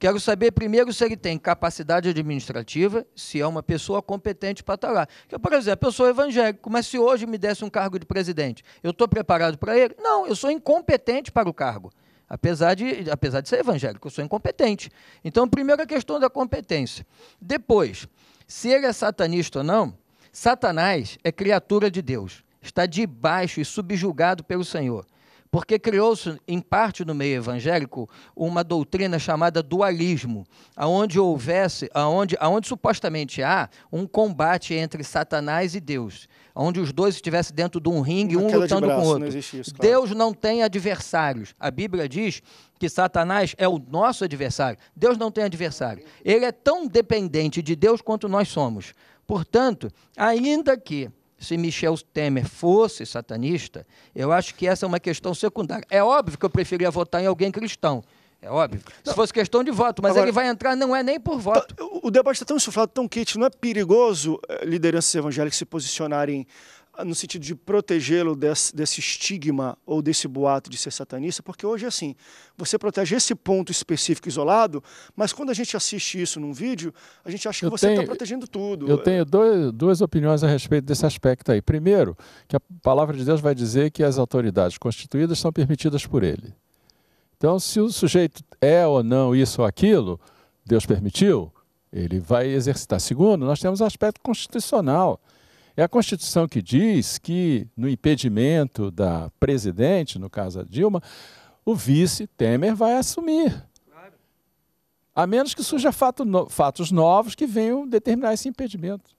Quero saber primeiro se ele tem capacidade administrativa, se é uma pessoa competente para estar tá lá. Eu, por exemplo, eu sou evangélico, mas se hoje me desse um cargo de presidente, eu estou preparado para ele? Não, eu sou incompetente para o cargo. Apesar de, apesar de ser evangélico, eu sou incompetente. Então, primeiro a questão da competência. Depois, se ele é satanista ou não, Satanás é criatura de Deus, está debaixo e subjugado pelo Senhor porque criou-se, em parte no meio evangélico, uma doutrina chamada dualismo, aonde houvesse, aonde, aonde supostamente há um combate entre Satanás e Deus, onde os dois estivessem dentro de um ringue, um lutando braço, com o outro. Não isso, claro. Deus não tem adversários. A Bíblia diz que Satanás é o nosso adversário. Deus não tem adversário. Ele é tão dependente de Deus quanto nós somos. Portanto, ainda que se Michel Temer fosse satanista, eu acho que essa é uma questão secundária. É óbvio que eu preferia votar em alguém cristão. É óbvio. Não. Se fosse questão de voto, mas Agora, ele vai entrar, não é nem por tá, voto. o debate está tão insuflado, tão quente, não é perigoso eh, lideranças evangélicas se posicionarem no sentido de protegê-lo desse, desse, estigma ou desse boato de ser satanista, porque hoje é assim, você protege esse ponto específico isolado, mas quando a gente assiste isso num vídeo, a gente acha que eu você está protegendo tudo. Eu tenho dois, duas opiniões a respeito desse aspecto aí. Primeiro, que a palavra de Deus vai dizer que as autoridades constituídas são permitidas por ele. Então, se o sujeito é ou não isso ou aquilo, Deus permitiu, ele vai exercitar. Segundo, nós temos o aspecto constitucional é a Constituição que diz que, no impedimento da presidente, no caso a Dilma, o vice Temer vai assumir. A menos que surja fato no, fatos novos que venham determinar esse impedimento.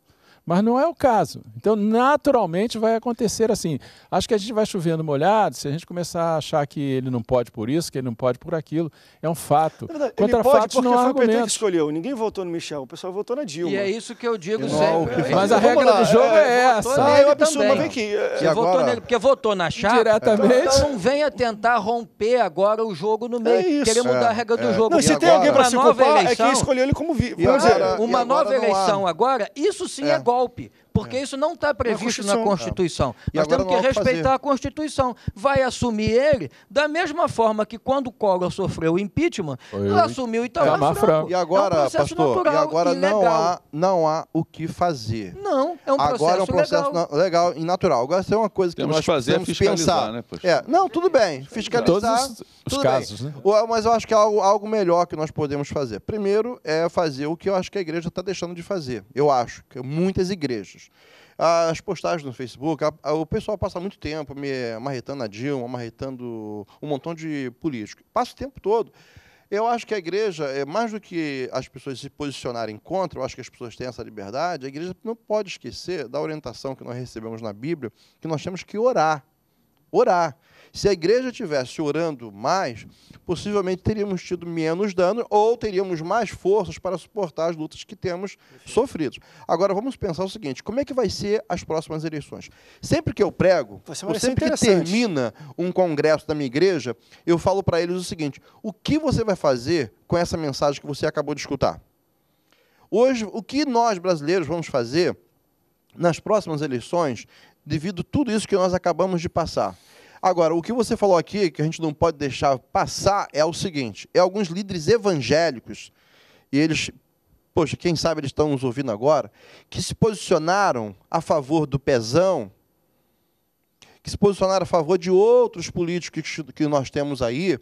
Mas não é o caso. Então, naturalmente, vai acontecer assim. Acho que a gente vai chovendo molhado se a gente começar a achar que ele não pode por isso, que ele não pode por aquilo. É um fato. Verdade, Contra ele fatos, não há argumento. o PT que escolheu. Ninguém votou no Michel, o pessoal votou na Dilma. E é isso que eu digo sempre. É mas a regra do jogo é, é, é essa. É eu absurdo, mas vem aqui. Você é, agora... votou nele porque votou na chave Diretamente. Então não venha tentar romper agora o jogo no meio. É isso. Querer mudar a regra do jogo. Não, se tem alguém para se culpar, eleição, é quem escolheu ele como vivo. Uma nova eleição agora, isso sim é golpe golpe, porque é. isso não está previsto na Constituição. Na Constituição. É. Nós temos que respeitar fazer. a Constituição. Vai assumir ele da mesma forma que quando Collor sofreu o impeachment, ele assumiu Itamar tá é. Franco. E agora, é um processo pastor, natural, e agora não, há, não há o que fazer. Não, é um processo é um processo legal, na, legal e natural. Agora, isso é uma coisa que temos nós fazer é temos pensar. Né, é. Não, tudo bem, fiscalizar. Todos os, os casos, né? Mas eu acho que é algo, algo melhor que nós podemos fazer. Primeiro é fazer o que eu acho que a igreja está deixando de fazer. Eu acho que é muitas das igrejas. Ah, as postagens no Facebook, a, a, o pessoal passa muito tempo me amarretando a Dilma, amarretando um montão de políticos. Passa o tempo todo. Eu acho que a igreja, é mais do que as pessoas se posicionarem contra, eu acho que as pessoas têm essa liberdade, a igreja não pode esquecer da orientação que nós recebemos na Bíblia, que nós temos que orar. Orar. Se a igreja tivesse orando mais, possivelmente teríamos tido menos dano ou teríamos mais forças para suportar as lutas que temos sofrido. Agora vamos pensar o seguinte: como é que vai ser as próximas eleições? Sempre que eu prego, sempre que termina um congresso da minha igreja, eu falo para eles o seguinte: o que você vai fazer com essa mensagem que você acabou de escutar? Hoje, o que nós brasileiros vamos fazer nas próximas eleições, devido a tudo isso que nós acabamos de passar? Agora, o que você falou aqui, que a gente não pode deixar passar, é o seguinte: é alguns líderes evangélicos, e eles, poxa, quem sabe eles estão nos ouvindo agora, que se posicionaram a favor do pezão, que se posicionaram a favor de outros políticos que nós temos aí,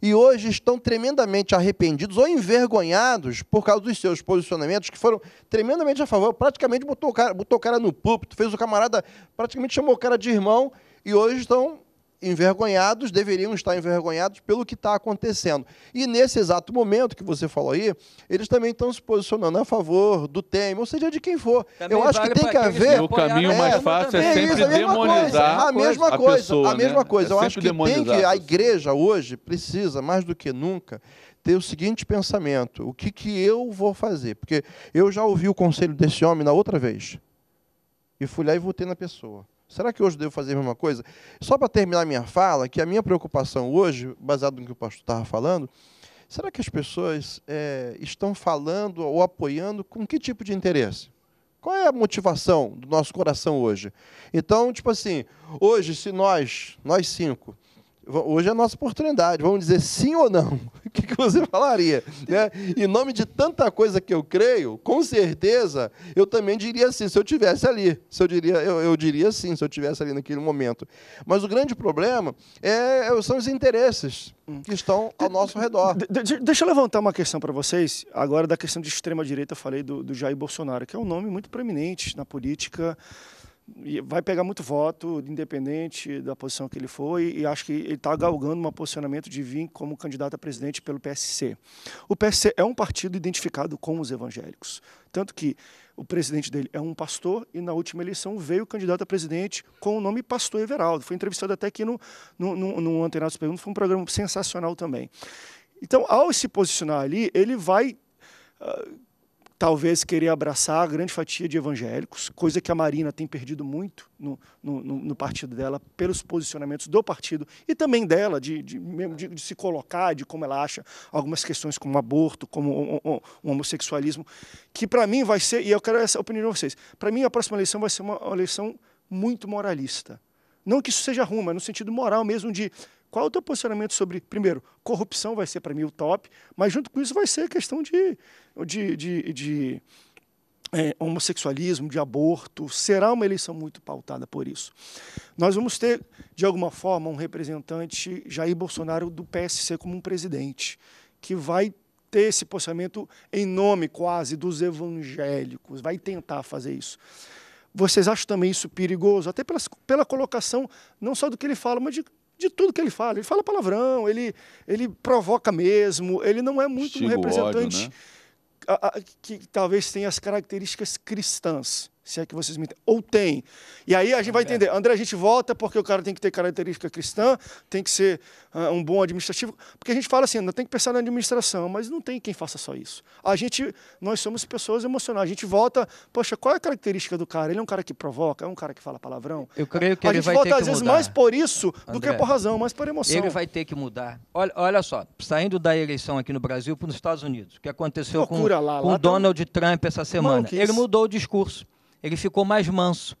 e hoje estão tremendamente arrependidos ou envergonhados por causa dos seus posicionamentos, que foram tremendamente a favor, praticamente botou o cara, botou o cara no púlpito, fez o camarada, praticamente chamou o cara de irmão, e hoje estão envergonhados, deveriam estar envergonhados pelo que está acontecendo. E nesse exato momento que você falou aí, eles também estão se posicionando a favor do Temer, ou seja, de quem for. Também Eu acho vale que tem que haver. O caminho é, mais fácil é, sempre demonizar a mesma coisa. A, coisa, pessoa, a mesma né? É coisa. Eu é acho que tem que a igreja hoje precisa mais do que nunca ter o seguinte pensamento: o que, que eu vou fazer? Porque eu já ouvi o conselho desse homem na outra vez. E fui lá e votei na pessoa. Será que hoje eu devo fazer a mesma coisa? Só para terminar minha fala, que a minha preocupação hoje, baseado no que o pastor estava falando, será que as pessoas é, estão falando ou apoiando com que tipo de interesse? Qual é a motivação do nosso coração hoje? Então, tipo assim, hoje, se nós, nós cinco, Hoje é a nossa oportunidade. Vamos dizer sim ou não. [LAUGHS] O que, você falaria? Né? Em nome de tanta coisa que eu creio, com certeza eu também diria sim se eu tivesse ali. Se eu diria, eu, eu diria sim se eu tivesse ali naquele momento. Mas o grande problema é, é são os interesses hum. que estão ao nosso redor. De, de, deixa eu levantar uma questão para vocês. Agora da questão de extrema direita, eu falei do, do Jair Bolsonaro, que é um nome muito preeminente na política vai pegar muito voto, independente da posição que ele for, e, acho que ele está galgando um posicionamento de vir como candidato a presidente pelo PSC. O PSC é um partido identificado com os evangélicos, tanto que o presidente dele é um pastor e na última eleição veio o candidato a presidente com o nome Pastor Everaldo. Foi entrevistado até aqui no, no, no, no Antenados Perguntas, foi um programa sensacional também. Então, ao se posicionar ali, ele vai Uh, talvez querer abraçar a grande fatia de evangélicos, coisa que a Marina tem perdido muito no, no, no partido dela, pelos posicionamentos do partido e também dela, de, de, de, de, se colocar, de como ela acha algumas questões como aborto, como o, o, o homossexualismo, que para mim vai ser, e eu quero essa opinião de vocês, para mim a próxima eleição vai ser uma eleição muito moralista. Não que isso seja ruim, mas no sentido moral mesmo de qual é o teu posicionamento sobre, primeiro, corrupção vai ser para mim o top, mas junto com isso vai ser questão de, de, de, de é, homossexualismo, de aborto. Será uma eleição muito pautada por isso. Nós vamos ter, de alguma forma, um representante Jair Bolsonaro do PSC como um presidente, que vai ter esse posicionamento em nome quase dos evangélicos, vai tentar fazer isso. Vocês acham também isso perigoso? Até pela, pela colocação, não só do que ele fala, mas de de tudo que ele fala. Ele fala palavrão, ele, ele provoca mesmo, ele não é muito um representante ódio, né? a, a, que talvez tenha as características cristãs. Se é que vocês me entendem. Ou tem. E aí a gente vai entender. André, a gente volta porque o cara tem que ter característica cristã, tem que ser uh, um bom administrativo. Porque a gente fala assim, ainda tem que pensar na administração, mas não tem quem faça só isso. A gente, nós somos pessoas emocionais. A gente volta, poxa, qual é a característica do cara? Ele é um cara que provoca, é um cara que fala palavrão. Eu creio que a ele vai volta, ter que mudar. volta às vezes mais por isso André, do que por razão, mas por emoção. Ele vai ter que mudar. Olha, olha só, saindo da eleição aqui no Brasil para os Estados Unidos, o que aconteceu Procura com, lá, com lá Donald Trump essa semana. Mano, ele mudou o discurso ele ficou mais manso.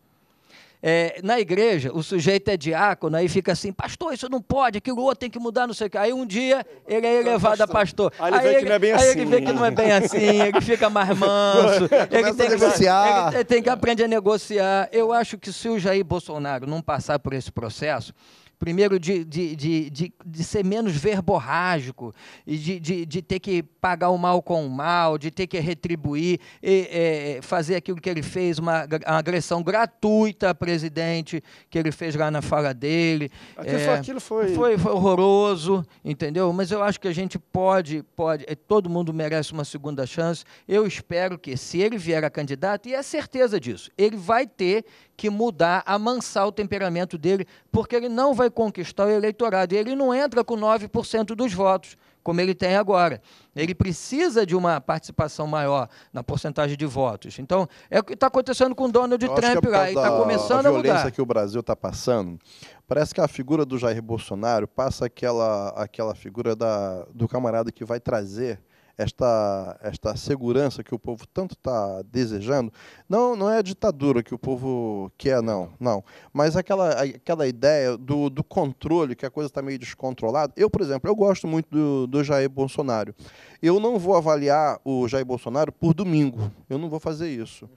É, na igreja, o sujeito é diácono, aí fica assim, pastor, isso não pode, aquilo outro tem que mudar, não sei o quê. Aí um dia ele é elevado a pastor. Aí ele, aí vê, ele, que não é bem aí assim. ele vê que né? não é bem assim, ele fica mais [LAUGHS] manso, ele tem, negociar. Que, ele tem que aprender a negociar. Eu acho que se o Jair Bolsonaro não passar por esse processo, primeiro de, de, de, de, de ser menos verborrágico, e de, de, de, ter que pagar o mal com o mal, de ter que retribuir, e, é, fazer aquilo que ele fez, uma, uma, agressão gratuita a presidente, que ele fez lá na fala dele. Aquilo, é, aquilo foi... foi... Foi horroroso, entendeu? Mas eu acho que a gente pode, pode, é, todo mundo merece uma segunda chance. Eu espero que, se ele vier a candidato, e é certeza disso, ele vai ter que mudar, amansar o temperamento dele, porque ele não vai conquistar o eleitorado. Ele não entra com 9% dos votos, como ele tem agora. Ele precisa de uma participação maior na porcentagem de votos. Então, é o que está acontecendo com Donald Eu é Trump é lá. Está começando a, a mudar. A violência que o Brasil está passando, parece que a figura do Jair Bolsonaro passa aquela, aquela figura da, do camarada que vai trazer esta, esta segurança que o povo tanto está desejando. Não, não é a ditadura que o povo quer, não, não. Mas aquela, aquela ideia do, do controle, que a coisa está meio descontrolada. Eu, por exemplo, eu gosto muito do, do Jair Bolsonaro. Eu não vou avaliar o Jair Bolsonaro por domingo. Eu não vou fazer isso.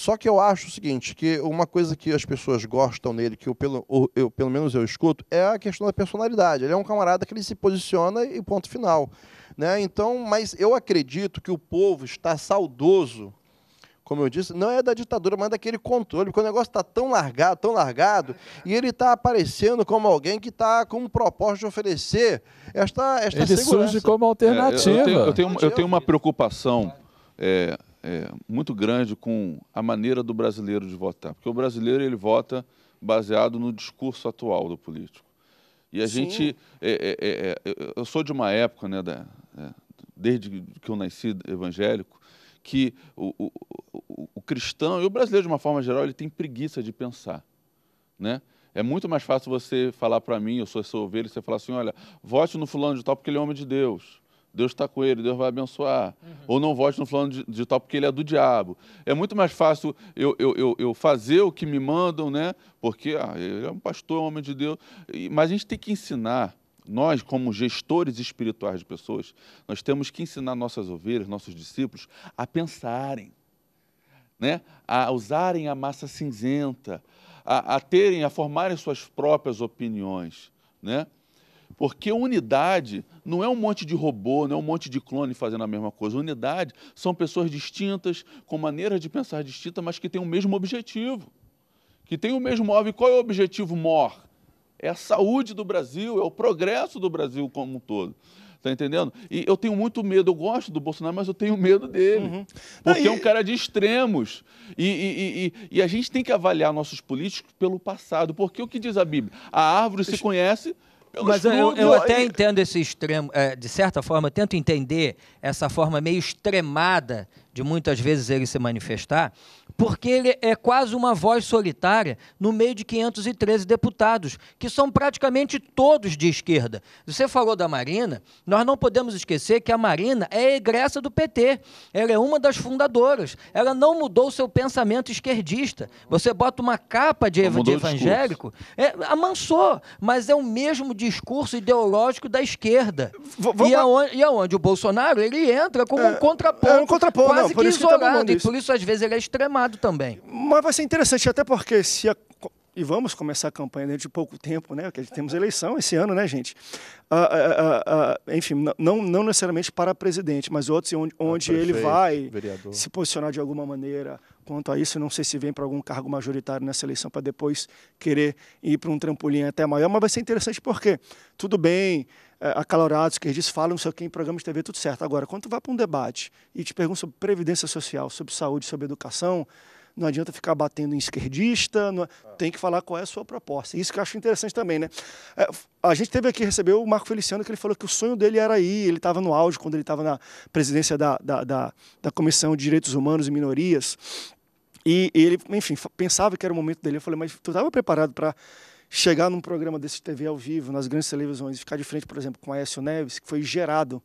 Só que eu acho o seguinte, que uma coisa que as pessoas gostam nele, que eu pelo, eu, pelo menos eu escuto, é a questão da personalidade. Ele é um camarada que ele se posiciona e ponto final. Né? Então, mas eu acredito que o povo está saudoso como eu disse, não é da ditadura, mas daquele controle, porque o negócio está tão largado, tão largado, e ele está aparecendo como alguém que está com um propósito de oferecer esta, esta ele segurança. surge como alternativa. É, eu, tenho, eu, tenho, eu, tenho, uma preocupação é, é, muito grande com a maneira do brasileiro de votar, porque o brasileiro ele vota baseado no discurso atual do político. E a Sim. gente, é, é, é, é eu sou de uma época, né, da, é, desde que eu nasci evangélico, que o, o, o, o, cristão e o brasileiro de uma forma geral ele tem preguiça de pensar, né? É muito mais fácil você falar para mim, eu sou seu ovelha, você falar assim, olha, vote no fulano de tal porque ele é homem de Deus. Deus está com ele, Deus vai abençoar. Uhum. Ou não vote no fulano tal porque ele é do diabo. É muito mais fácil eu, eu, eu, eu fazer o que me mandam, né? Porque ah, ele é um pastor, é um homem de Deus. Mas a gente tem que ensinar nós, como gestores espirituais de pessoas, nós temos que ensinar nossas ovelhas, nossos discípulos, a pensarem, né? a usarem a massa cinzenta, a, a terem, a formarem suas próprias opiniões. Né? Porque unidade não é um monte de robô, não é um monte de clone fazendo a mesma coisa. Unidade são pessoas distintas, com maneiras de pensar distintas, mas que têm o mesmo objetivo. Que têm o mesmo alvo. E qual é o objetivo maior? É a saúde do Brasil, é o progresso do Brasil como um todo. Está entendendo? E eu tenho muito medo, eu gosto do Bolsonaro, mas eu tenho medo dele. Uhum. Porque Aí... é um cara de extremos. E, e, e, e, a gente tem que avaliar nossos políticos pelo passado. Porque o que diz a Bíblia? A árvore se conhece pelos Mas eu, eu, eu até entendo esse extremo, é, de certa forma, eu tento entender essa forma meio extremada de muitas vezes ele se manifestar, porque ele é quase uma voz solitária no meio de 513 deputados, que são praticamente todos de esquerda. Você falou da Marina, nós não podemos esquecer que a Marina é egressa do PT, ela é uma das fundadoras, ela não mudou seu pensamento esquerdista. Você bota uma capa de, de evangélico, é, amansou, mas é o mesmo discurso ideológico da esquerda. V e, aonde, e aonde o Bolsonaro ele entra como é, um contraponto, é um contraponto quase não, por que isso isolado, que tá e por isso às vezes ele é extremado também. Mas vai ser interessante, até porque se a e vamos começar a campanha dentro de pouco tempo, né? Porque temos eleição esse ano, né, gente? Ah, ah, ah, ah, ah enfim, não, não necessariamente para presidente, mas outros onde, onde prefeito, ele vai vereador. se posicionar de alguma maneira quanto a isso. Não sei se vem para algum cargo majoritário nessa eleição para depois querer ir para um trampolim até maior, mas vai ser interessante porque, tudo bem, é, acalorados, esquerdistas falam, não sei o que, em programas de TV, tudo certo. Agora, quando tu vai para um debate e te pergunta sobre previdência social, sobre saúde, sobre educação, não adianta ficar batendo em esquerdista, não... ah. tem que falar qual é a sua proposta. Isso que eu acho interessante também, né? É, a gente teve aqui, recebeu o Marco Feliciano, que ele falou que o sonho dele era ir, ele estava no auge quando ele estava na presidência da, da, da, da Comissão de Direitos Humanos e Minorias, e, ele, enfim, pensava que era o momento dele. Eu falei, mas tu estava preparado para chegar num programa desse TV ao vivo, nas grandes televisões, ficar de frente, por exemplo, com Aécio Neves, que foi gerado,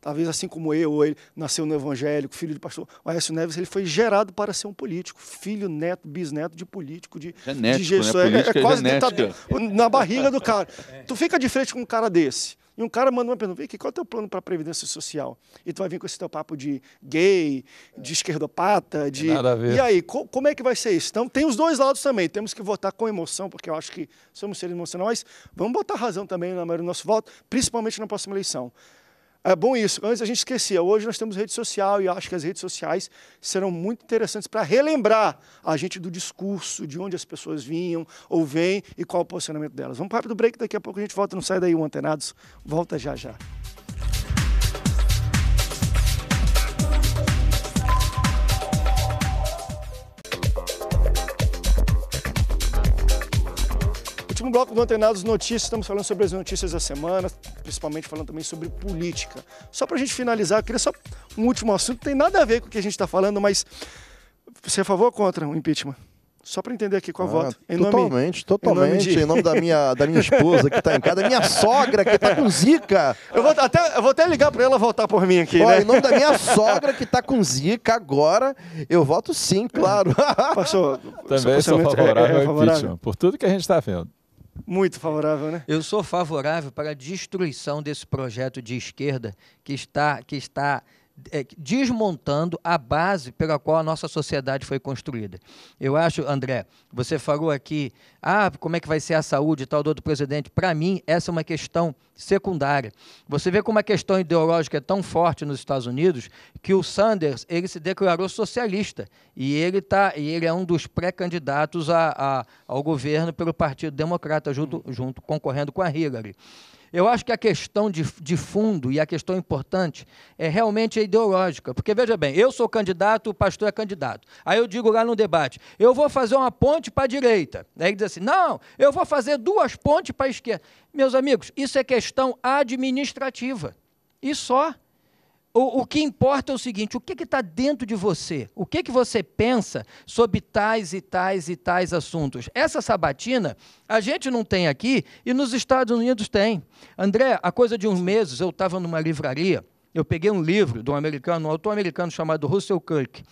talvez assim como eu, ou ele nasceu no evangélico, filho de pastor. O Aécio Neves ele foi gerado para ser um político, filho, neto, bisneto de político, de, Genético, de gestor. Né? É, é, quase genética. ditador, na barriga do cara. [LAUGHS] É. Tu fica de frente com um cara desse e um cara manda uma pergunta, Vicky, qual é o teu plano para a Previdência Social? E tu vai vir com esse teu papo de gay, de esquerdopata, é de... Nada a ver. E aí, co como é que vai ser isso? Então tem os dois lados também, temos que votar com emoção, porque eu acho que somos seres emocionais, vamos botar razão também na maioria do nosso voto, principalmente na próxima eleição. É bom isso. Antes a gente esquecia. Hoje nós temos rede social e acho que as redes sociais serão muito interessantes para relembrar a gente do discurso, de onde as pessoas vinham ou vêm e qual o posicionamento delas. Vamos para o break, daqui a pouco a gente volta. Não sai daí, o Antenados volta já já. último bloco do Antenados Notícias, estamos falando sobre as notícias da semana, principalmente falando também sobre política. Só para a gente finalizar, eu queria só um último assunto, tem nada a ver com o que a gente está falando, mas você é a favor ou contra o impeachment? Só para entender aqui com ah, a voto. Em totalmente, nome, totalmente. Em nome, de... em nome, da, minha, da minha esposa que está em casa, da minha sogra que está com zica. Eu vou até, eu vou até ligar para ela voltar por mim aqui. Ó, né? Em nome da minha sogra que está com zica agora, eu voto sim, claro. Passou. Também sou é, favorável, é, é, favorável ao impeachment, por tudo que a gente está vendo. Muito favorável, né? Eu sou favorável para a destruição desse projeto de esquerda que está, que está é, desmontando a base pela qual a nossa sociedade foi construída. Eu acho, André, você falou aqui, ah, como é que vai ser a saúde e tal do outro presidente. Para mim, essa é uma questão secundária. Você vê como a questão ideológica é tão forte nos Estados Unidos que o Sanders ele se declarou socialista e ele tá e ele é um dos pré-candidatos ao governo pelo Partido Democrata junto, hum. junto concorrendo com a Hillary. Eu acho que a questão de, de fundo e a questão importante é realmente ideológica. Porque, veja bem, eu sou candidato, o pastor é candidato. Aí eu digo lá no debate, eu vou fazer uma ponte para a direita. Aí diz assim, não, eu vou fazer duas pontes para a esquerda. Meus amigos, isso é questão administrativa. E só o, o, que importa é o seguinte: o que está dentro de você? O que, que você pensa sobre tais e tais e tais assuntos? Essa sabatina a gente não tem aqui e nos Estados Unidos tem. André, há coisa de uns meses eu estava numa livraria, eu peguei um livro de um americano, um autor americano chamado Russell Kirk,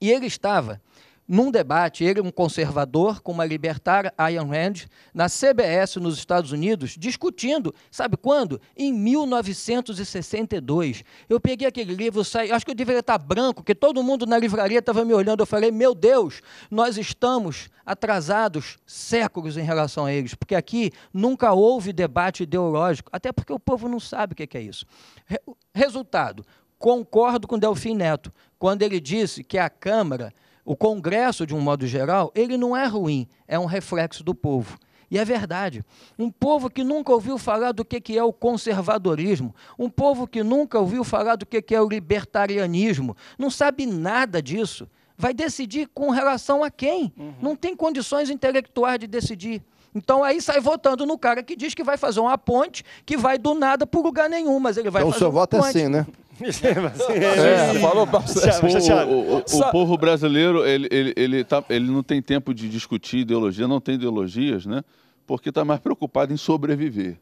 e ele estava num debate, ele, um conservador, com uma libertária, Ayn Rand, na CBS nos Estados Unidos, discutindo, sabe quando? Em 1962. Eu peguei aquele livro, saí, acho que eu deveria estar branco, porque todo mundo na livraria estava me olhando. Eu falei, meu Deus, nós estamos atrasados séculos em relação a eles, porque aqui nunca houve debate ideológico, até porque o povo não sabe o que é, é isso. Resultado: concordo com Delfim Neto, quando ele disse que a Câmara o Congresso, de um modo geral, ele não é ruim, é um reflexo do povo. E é verdade. Um povo que nunca ouviu falar do que é o conservadorismo, um povo que nunca ouviu falar do que é o libertarianismo, não sabe nada disso. Vai decidir com relação a quem? Uhum. Não tem condições intelectuais de decidir. Então aí sai votando no cara que diz que vai fazer uma ponte que vai do nada para lugar nenhum, mas ele vai então, fazer Então o seu voto é, assim, né? [LAUGHS] é sim, né? é, falou o, o, o, o, povo brasileiro ele, ele, ele, tá, ele não tem tempo de discutir ideologia, não tem ideologias, né? Porque está mais preocupado em sobreviver.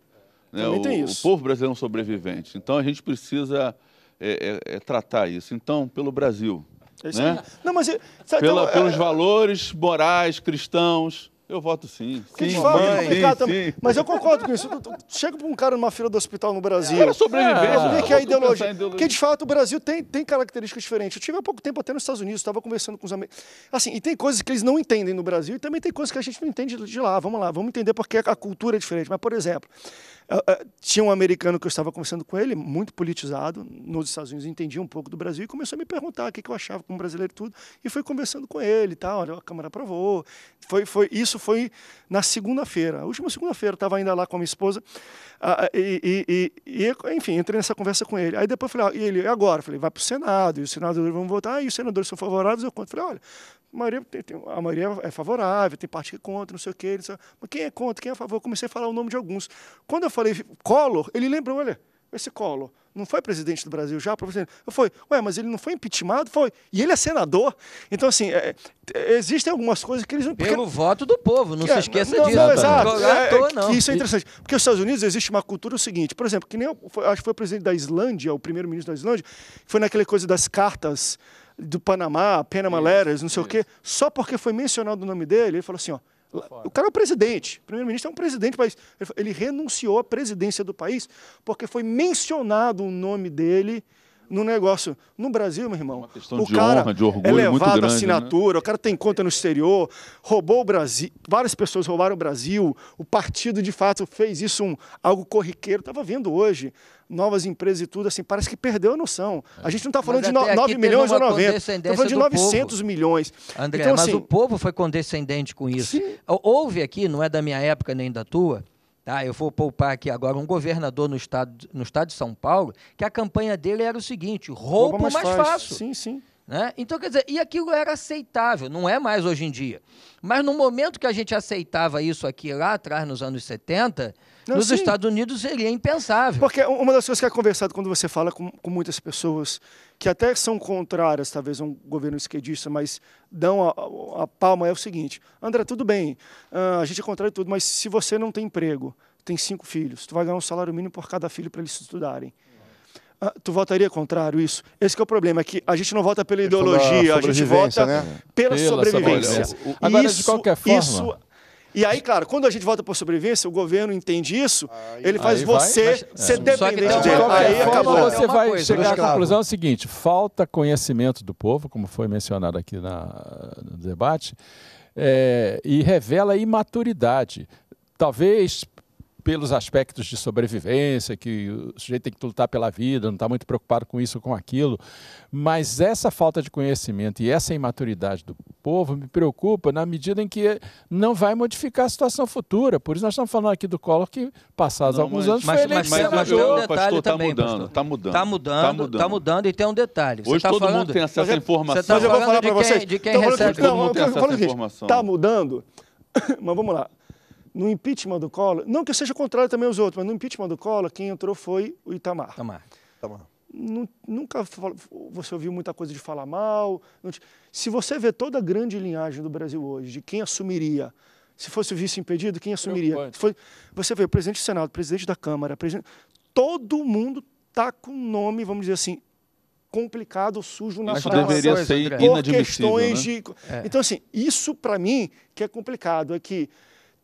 Né? O, o, povo brasileiro é um sobrevivente. Então a gente precisa é, é, é tratar isso. Então, pelo Brasil. É né? Não, mas, sabe, Pela, então, pelos valores morais, cristãos eu voto sim. Porque sim, fala, mãe, sim, sim, também. Mas eu concordo com isso. Chega para um cara numa fila do hospital no Brasil. Sobreviver. sobrevivência. É, vê que é a ideologia. Porque, de fato, o Brasil tem, tem características diferentes. Eu tive há pouco tempo até nos Estados Unidos, estava conversando com os amigos. Assim, e tem coisas que eles não entendem no Brasil e também tem coisas que a gente não entende de lá. Vamos lá, vamos entender porque a cultura é diferente. Mas, por exemplo, ah, ah, tinha um americano que eu estava conversando com ele, muito politizado, nos Estados Unidos, entendia um pouco do Brasil, e começou a me perguntar o que, eu achava como brasileiro e tudo, e foi conversando com ele, tá, olha, a Câmara aprovou. Foi, foi, isso foi na segunda-feira, a última segunda-feira, estava ainda lá com a minha esposa, uh, e, e, e, enfim, entrei nessa conversa com ele. Aí depois falei, ah, e ele, e agora? falei, vai para o Senado, e os senadores vão votar, e os senadores são favoráveis, eu conto. falei, olha, a maioria, tem, tem, a maioria é favorável, tem parte que é contra, não sei o quê, sei, mas quem é contra, quem é a favor? Eu comecei a falar o nome de alguns. Quando eu falei, Collor, ele lembrou, olha, esse Collor não foi presidente do Brasil já? Eu falei, ué, mas ele não foi impeachment Foi. E ele é senador. Então, assim, é, é existem algumas coisas que eles não... Pelo porque... voto do povo, não é, se esqueça não, disso. Não, tá? exato. Não é, é não. Isso é interessante. Porque nos Estados Unidos existe uma cultura o seguinte, por exemplo, que nem, eu, acho que foi o presidente da Islândia, o primeiro-ministro da Islândia, foi naquela coisa das cartas do Panamá, Panama Letters, não sei o quê, só porque foi mencionado o nome dele, ele falou assim, ó, o cara é o presidente. O primeiro-ministro é um presidente do país. Ele renunciou à presidência do país porque foi mencionado o nome dele no negócio. No Brasil, meu irmão, é o cara honra, de orgulho, é levado grande, né? assinatura, né? o cara tem conta no exterior, roubou o Brasil, várias pessoas roubaram o Brasil, o partido de fato fez isso um, algo corriqueiro. Estava vendo hoje novas empresas e tudo assim, parece que perdeu a noção. A é. gente não está falando de 9 milhões ou 90, estamos falando de 900 povo. milhões. André, então, mas assim, o povo foi condescendente com isso. Sim. Houve aqui, não é da minha época nem da tua, Tá? Eu vou poupar aqui agora um governador no estado, no estado de São Paulo, que a campanha dele era o seguinte: roubo mais, mais fácil. Sim, sim. Né? Então, quer dizer, e aquilo era aceitável, não é mais hoje em dia. Mas no momento que a gente aceitava isso aqui lá atrás, nos anos 70, não, nos sim. Estados Unidos seria impensável. Porque uma das coisas que é conversado quando você fala com, com muitas pessoas que até são contrárias, talvez, a um governo esquerdista, mas dão a, a, palma, é o seguinte: André, tudo bem, ah, a gente é contrário de tudo, mas se você não tem emprego, tem cinco filhos, tu vai ganhar um salário mínimo por cada filho para eles estudarem. Ah, tu votaria contrário isso? Esse é o problema, é que a gente não vota pela é ideologia, a gente vota né? pela, pela, sobrevivência. sobrevivência. Agora, isso, de qualquer forma... Isso, e aí, claro, quando a gente vota por sobrevivência, o governo entende isso, aí, ele faz você vai, ser é. dependente então, Aí acabou. Você é vai coisa, chegar à claro. conclusão seguinte: falta conhecimento do povo, como foi mencionado aqui na, no debate, é, e revela imaturidade. Talvez pelos aspectos de sobrevivência, que o sujeito tem que lutar pela vida, não está muito preocupado com isso ou com aquilo. Mas essa falta de conhecimento e essa imaturidade do povo me preocupa na medida em que não vai modificar a situação futura. Por isso nós estamos falando aqui do Collor que, passados não, alguns mas, anos, mas, foi eleito mas, senador. Mas, mas, está mudando, está mudando. Está tá mudando, está mudando. Tá mudando e tem um detalhe. Hoje tá todo falando, mundo tem acesso à tá informação. Você eu vou falar para De quem, de quem então, recebe. Não, não, eu, eu, está mudando, [COUGHS] mas vamos lá. [COUGHS] no impeachment do Collor, não que eu seja contrário também aos outros, mas no impeachment do Collor, quem entrou foi o Itamar. Itamar. Itamar. Nunca você ouviu muita coisa de falar mal. Se você vê toda a grande linhagem do Brasil hoje, de quem assumiria, se fosse o vice impedido, quem assumiria? Foi, você vê o presidente do Senado, o presidente da Câmara, presidente, todo mundo tá com um nome, vamos dizer assim, complicado, sujo na Mas deveria ser inadmissível, por questões né? de... É. Então, assim, isso para mim que é complicado, é que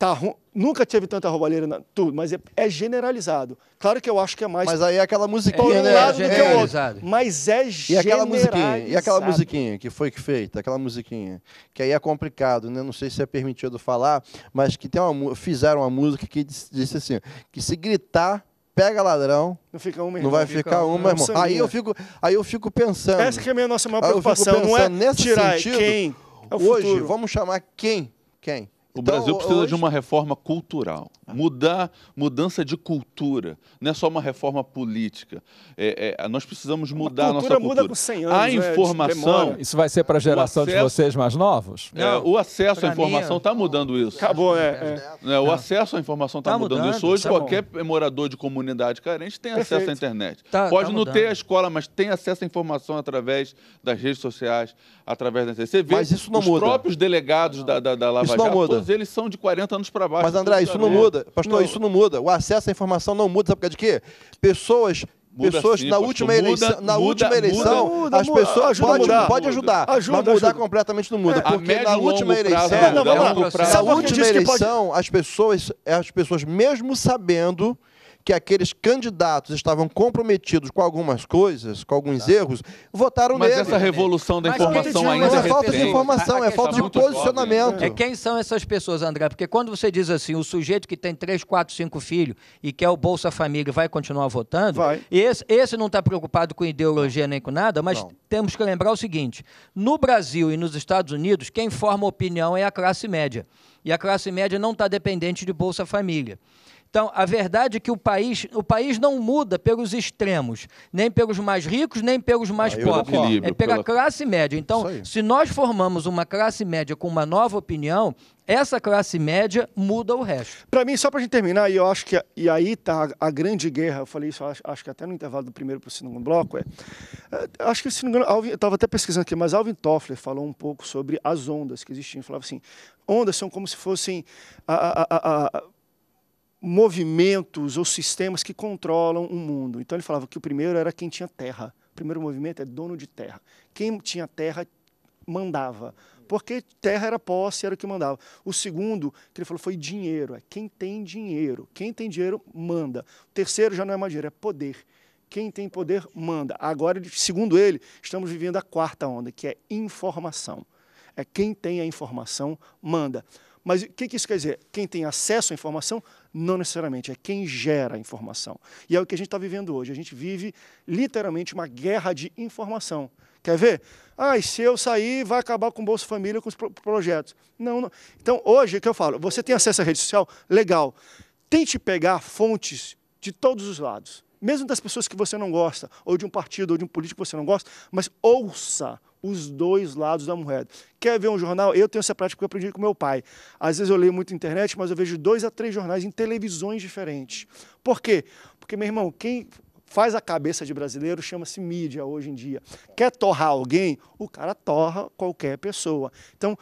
Tá, nunca teve tanta roubalheira na tudo, mas é, é, generalizado. Claro que eu acho que é mais. Mas aí é aquela musiquinha, né? lado é do que Mas é e aquela musiquinha E aquela musiquinha que foi feita, aquela musiquinha. Que aí é complicado, né? Não sei se é permitido falar, mas que tem uma, fizeram uma música que disse assim: que se gritar, pega ladrão. Não fica uma, irmão. Não vai ficar uma, irmão. Aí eu, fico, aí eu fico pensando. Essa que é a nossa maior preocupação. não é tirar é sentido, quem. É hoje, futuro. vamos chamar quem? Quem? O então, Brasil precisa hoje... de uma reforma cultural, mudar, mudança de cultura, não é só uma reforma política. É, é, nós precisamos mudar a, cultura a nossa cultura. Muda com 100 anos, a é, informação. É, isso vai ser para a geração acesso, de vocês mais novos? É, o acesso à informação está mudando isso. Acabou, é. é o acesso à informação está tá mudando, mudando, isso. Hoje, tá qualquer morador de comunidade carente tem Perfeito. acesso à internet. Tá, tá, Pode não ter a escola, mas tem acesso à informação através das redes sociais, através da internet. Você vê mas isso não os muda. próprios delegados não. da, da, da Lava isso Jato Todos eles são de 40 anos para baixo. Mas, então André, isso não muda. Pastor, não. isso não muda. O acesso à informação não muda. Sabe por causa de quê? Pessoas Muda pessoas na, última muda, eleição, na muda, última eleição, muda, as pessoas ajuda, pode, mudar, pode ajudar, ajuda, mas mudar completamente não muda, é, porque na última eleição, na última eleição, as pessoas, as pessoas mesmo sabendo que aqueles candidatos estavam comprometidos com algumas coisas, com alguns tá. erros, votaram Mas nele. Mas essa revolução da Mas informação ainda Mas é falta de informação, tá, é tá, falta tá de posicionamento. É quem são essas pessoas, André? Porque quando você diz assim, o sujeito que tem três, quatro, cinco filhos e quer o Bolsa Família vai continuar votando, vai. Esse, esse não está preocupado com ideologia nem com nada, mas não. temos que lembrar o seguinte: no Brasil e nos Estados Unidos, quem forma opinião é a classe média. E a classe média não está dependente de Bolsa Família. Então, a verdade é que o país, o país não muda pelos extremos, nem pelos mais ricos, nem pelos mais ah, pobres. É pela, pela, classe média. Então, se nós formamos uma classe média com uma nova opinião, essa classe média muda o resto. Para mim, só para a gente terminar, e eu acho que e aí tá a, a grande guerra, eu falei isso acho, acho, que até no intervalo do primeiro para o segundo bloco, é, é, acho que, se não me engano, eu estava até pesquisando aqui, mas Alvin Toffler falou um pouco sobre as ondas que existiam, falava assim, ondas são como se fossem a, a, a movimentos ou sistemas que controlam o mundo. Então ele falava que o primeiro era quem tinha terra. O primeiro movimento é dono de terra. Quem tinha terra mandava, porque terra era posse, era o que mandava. O segundo que ele falou foi dinheiro. É quem tem dinheiro. Quem tem dinheiro manda. O terceiro já não é mais dinheiro, é poder. Quem tem poder manda. Agora, segundo ele, estamos vivendo a quarta onda, que é informação. É quem tem a informação manda. Mas o que, que, isso quer dizer? Quem tem acesso à informação não necessariamente, é quem gera a informação. E é o que a gente está vivendo hoje. A gente vive literalmente uma guerra de informação. Quer ver? Ah, e se eu sair, vai acabar com o Bolsa Família, com os pro projetos. Não, não. Então, hoje, o que eu falo? Você tem acesso à rede social? Legal. Tente pegar fontes de todos os lados. Mesmo das pessoas que você não gosta, ou de um partido, ou de um político que você não gosta, mas ouça os dois lados da moeda. Quer ver um jornal? Eu tenho essa prática que eu aprendi com meu pai. Às vezes eu leio muito internet, mas eu vejo dois a três jornais em televisões diferentes. Por quê? Porque, meu irmão, quem faz a cabeça de brasileiro chama-se mídia hoje em dia. Quer torrar alguém? O cara torra qualquer pessoa. Então,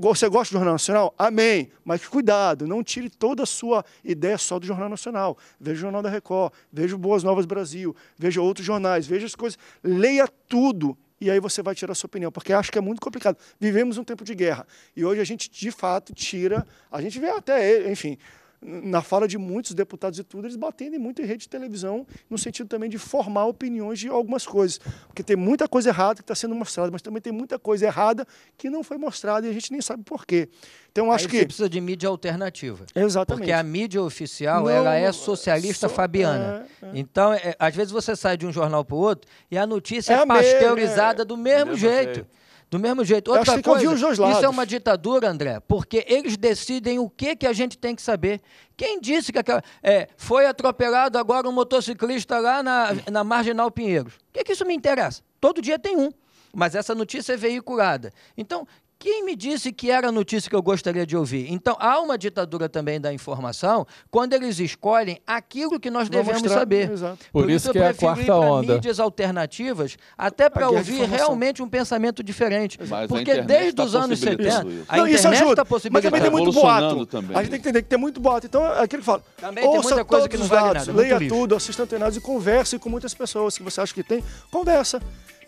você gosta do Jornal Nacional? Amém. Mas cuidado, não tire toda a sua ideia só do Jornal Nacional. Veja o Jornal da Record, veja o Boas Novas Brasil, veja outros jornais, veja as coisas. Leia tudo e aí você vai tirar a sua opinião, porque acho que é muito complicado. Vivemos um tempo de guerra e hoje a gente de fato tira, a gente vê até, enfim, na fala de muitos deputados e tudo, eles batendo muito em rede de televisão, no sentido também de formar opiniões de algumas coisas. Porque tem muita coisa errada que está sendo mostrada, mas também tem muita coisa errada que não foi mostrada e a gente nem sabe por quê. Então acho Aí que. Você precisa de mídia alternativa. Exatamente. Porque a mídia oficial não, ela é socialista fabiana. É, é. Então, é, às vezes você sai de um jornal para o outro e a notícia é, é pasteurizada é. mesmo, do mesmo, mesmo jeito. jeito. Do mesmo jeito. Outra eu acho coisa, que os dois lados. isso é uma ditadura, André, porque eles decidem o que, que a gente tem que saber. Quem disse que aquela, é, foi atropelado agora um motociclista lá na, na Marginal Pinheiros? O que, que isso me interessa? Todo dia tem um mas essa notícia é veiculada. Então, quem me disse que era a notícia que eu gostaria de ouvir? Então, há uma ditadura também da informação quando eles escolhem aquilo que nós devemos mostrar. saber. Exato. Por, Por isso, isso que eu é a quarta onda. mídias alternativas, até para ouvir realmente um pensamento diferente. Mas Porque tá desde tá os anos 70, isso. a internet está possibilitando. Mas também tem muito boato. Também. A gente tem que entender que tem muito boato. Então, é aquilo que fala. Também ouça tem muita coisa que não dados, vale nada, leia tudo, assista antenados e converse com muitas pessoas que você acha que tem. Conversa.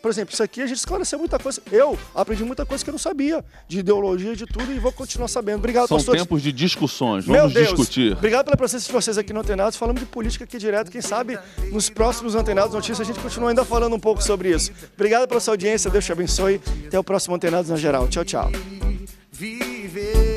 Por exemplo, isso aqui a gente esclareceu muita coisa. Eu aprendi muita coisa que eu não sabia, de ideologia, de tudo, e vou continuar sabendo. Obrigado, São pastores. tempos de discussões, vamos Deus, discutir. Obrigado pela presença de vocês aqui no Antenados. Falamos de política aqui direto. Quem sabe nos próximos Antenados Notícias a gente continua ainda falando um pouco sobre isso. Obrigado pela sua audiência, Deus te abençoe. Até o próximo Antenados na Geral. Tchau, tchau. Viver.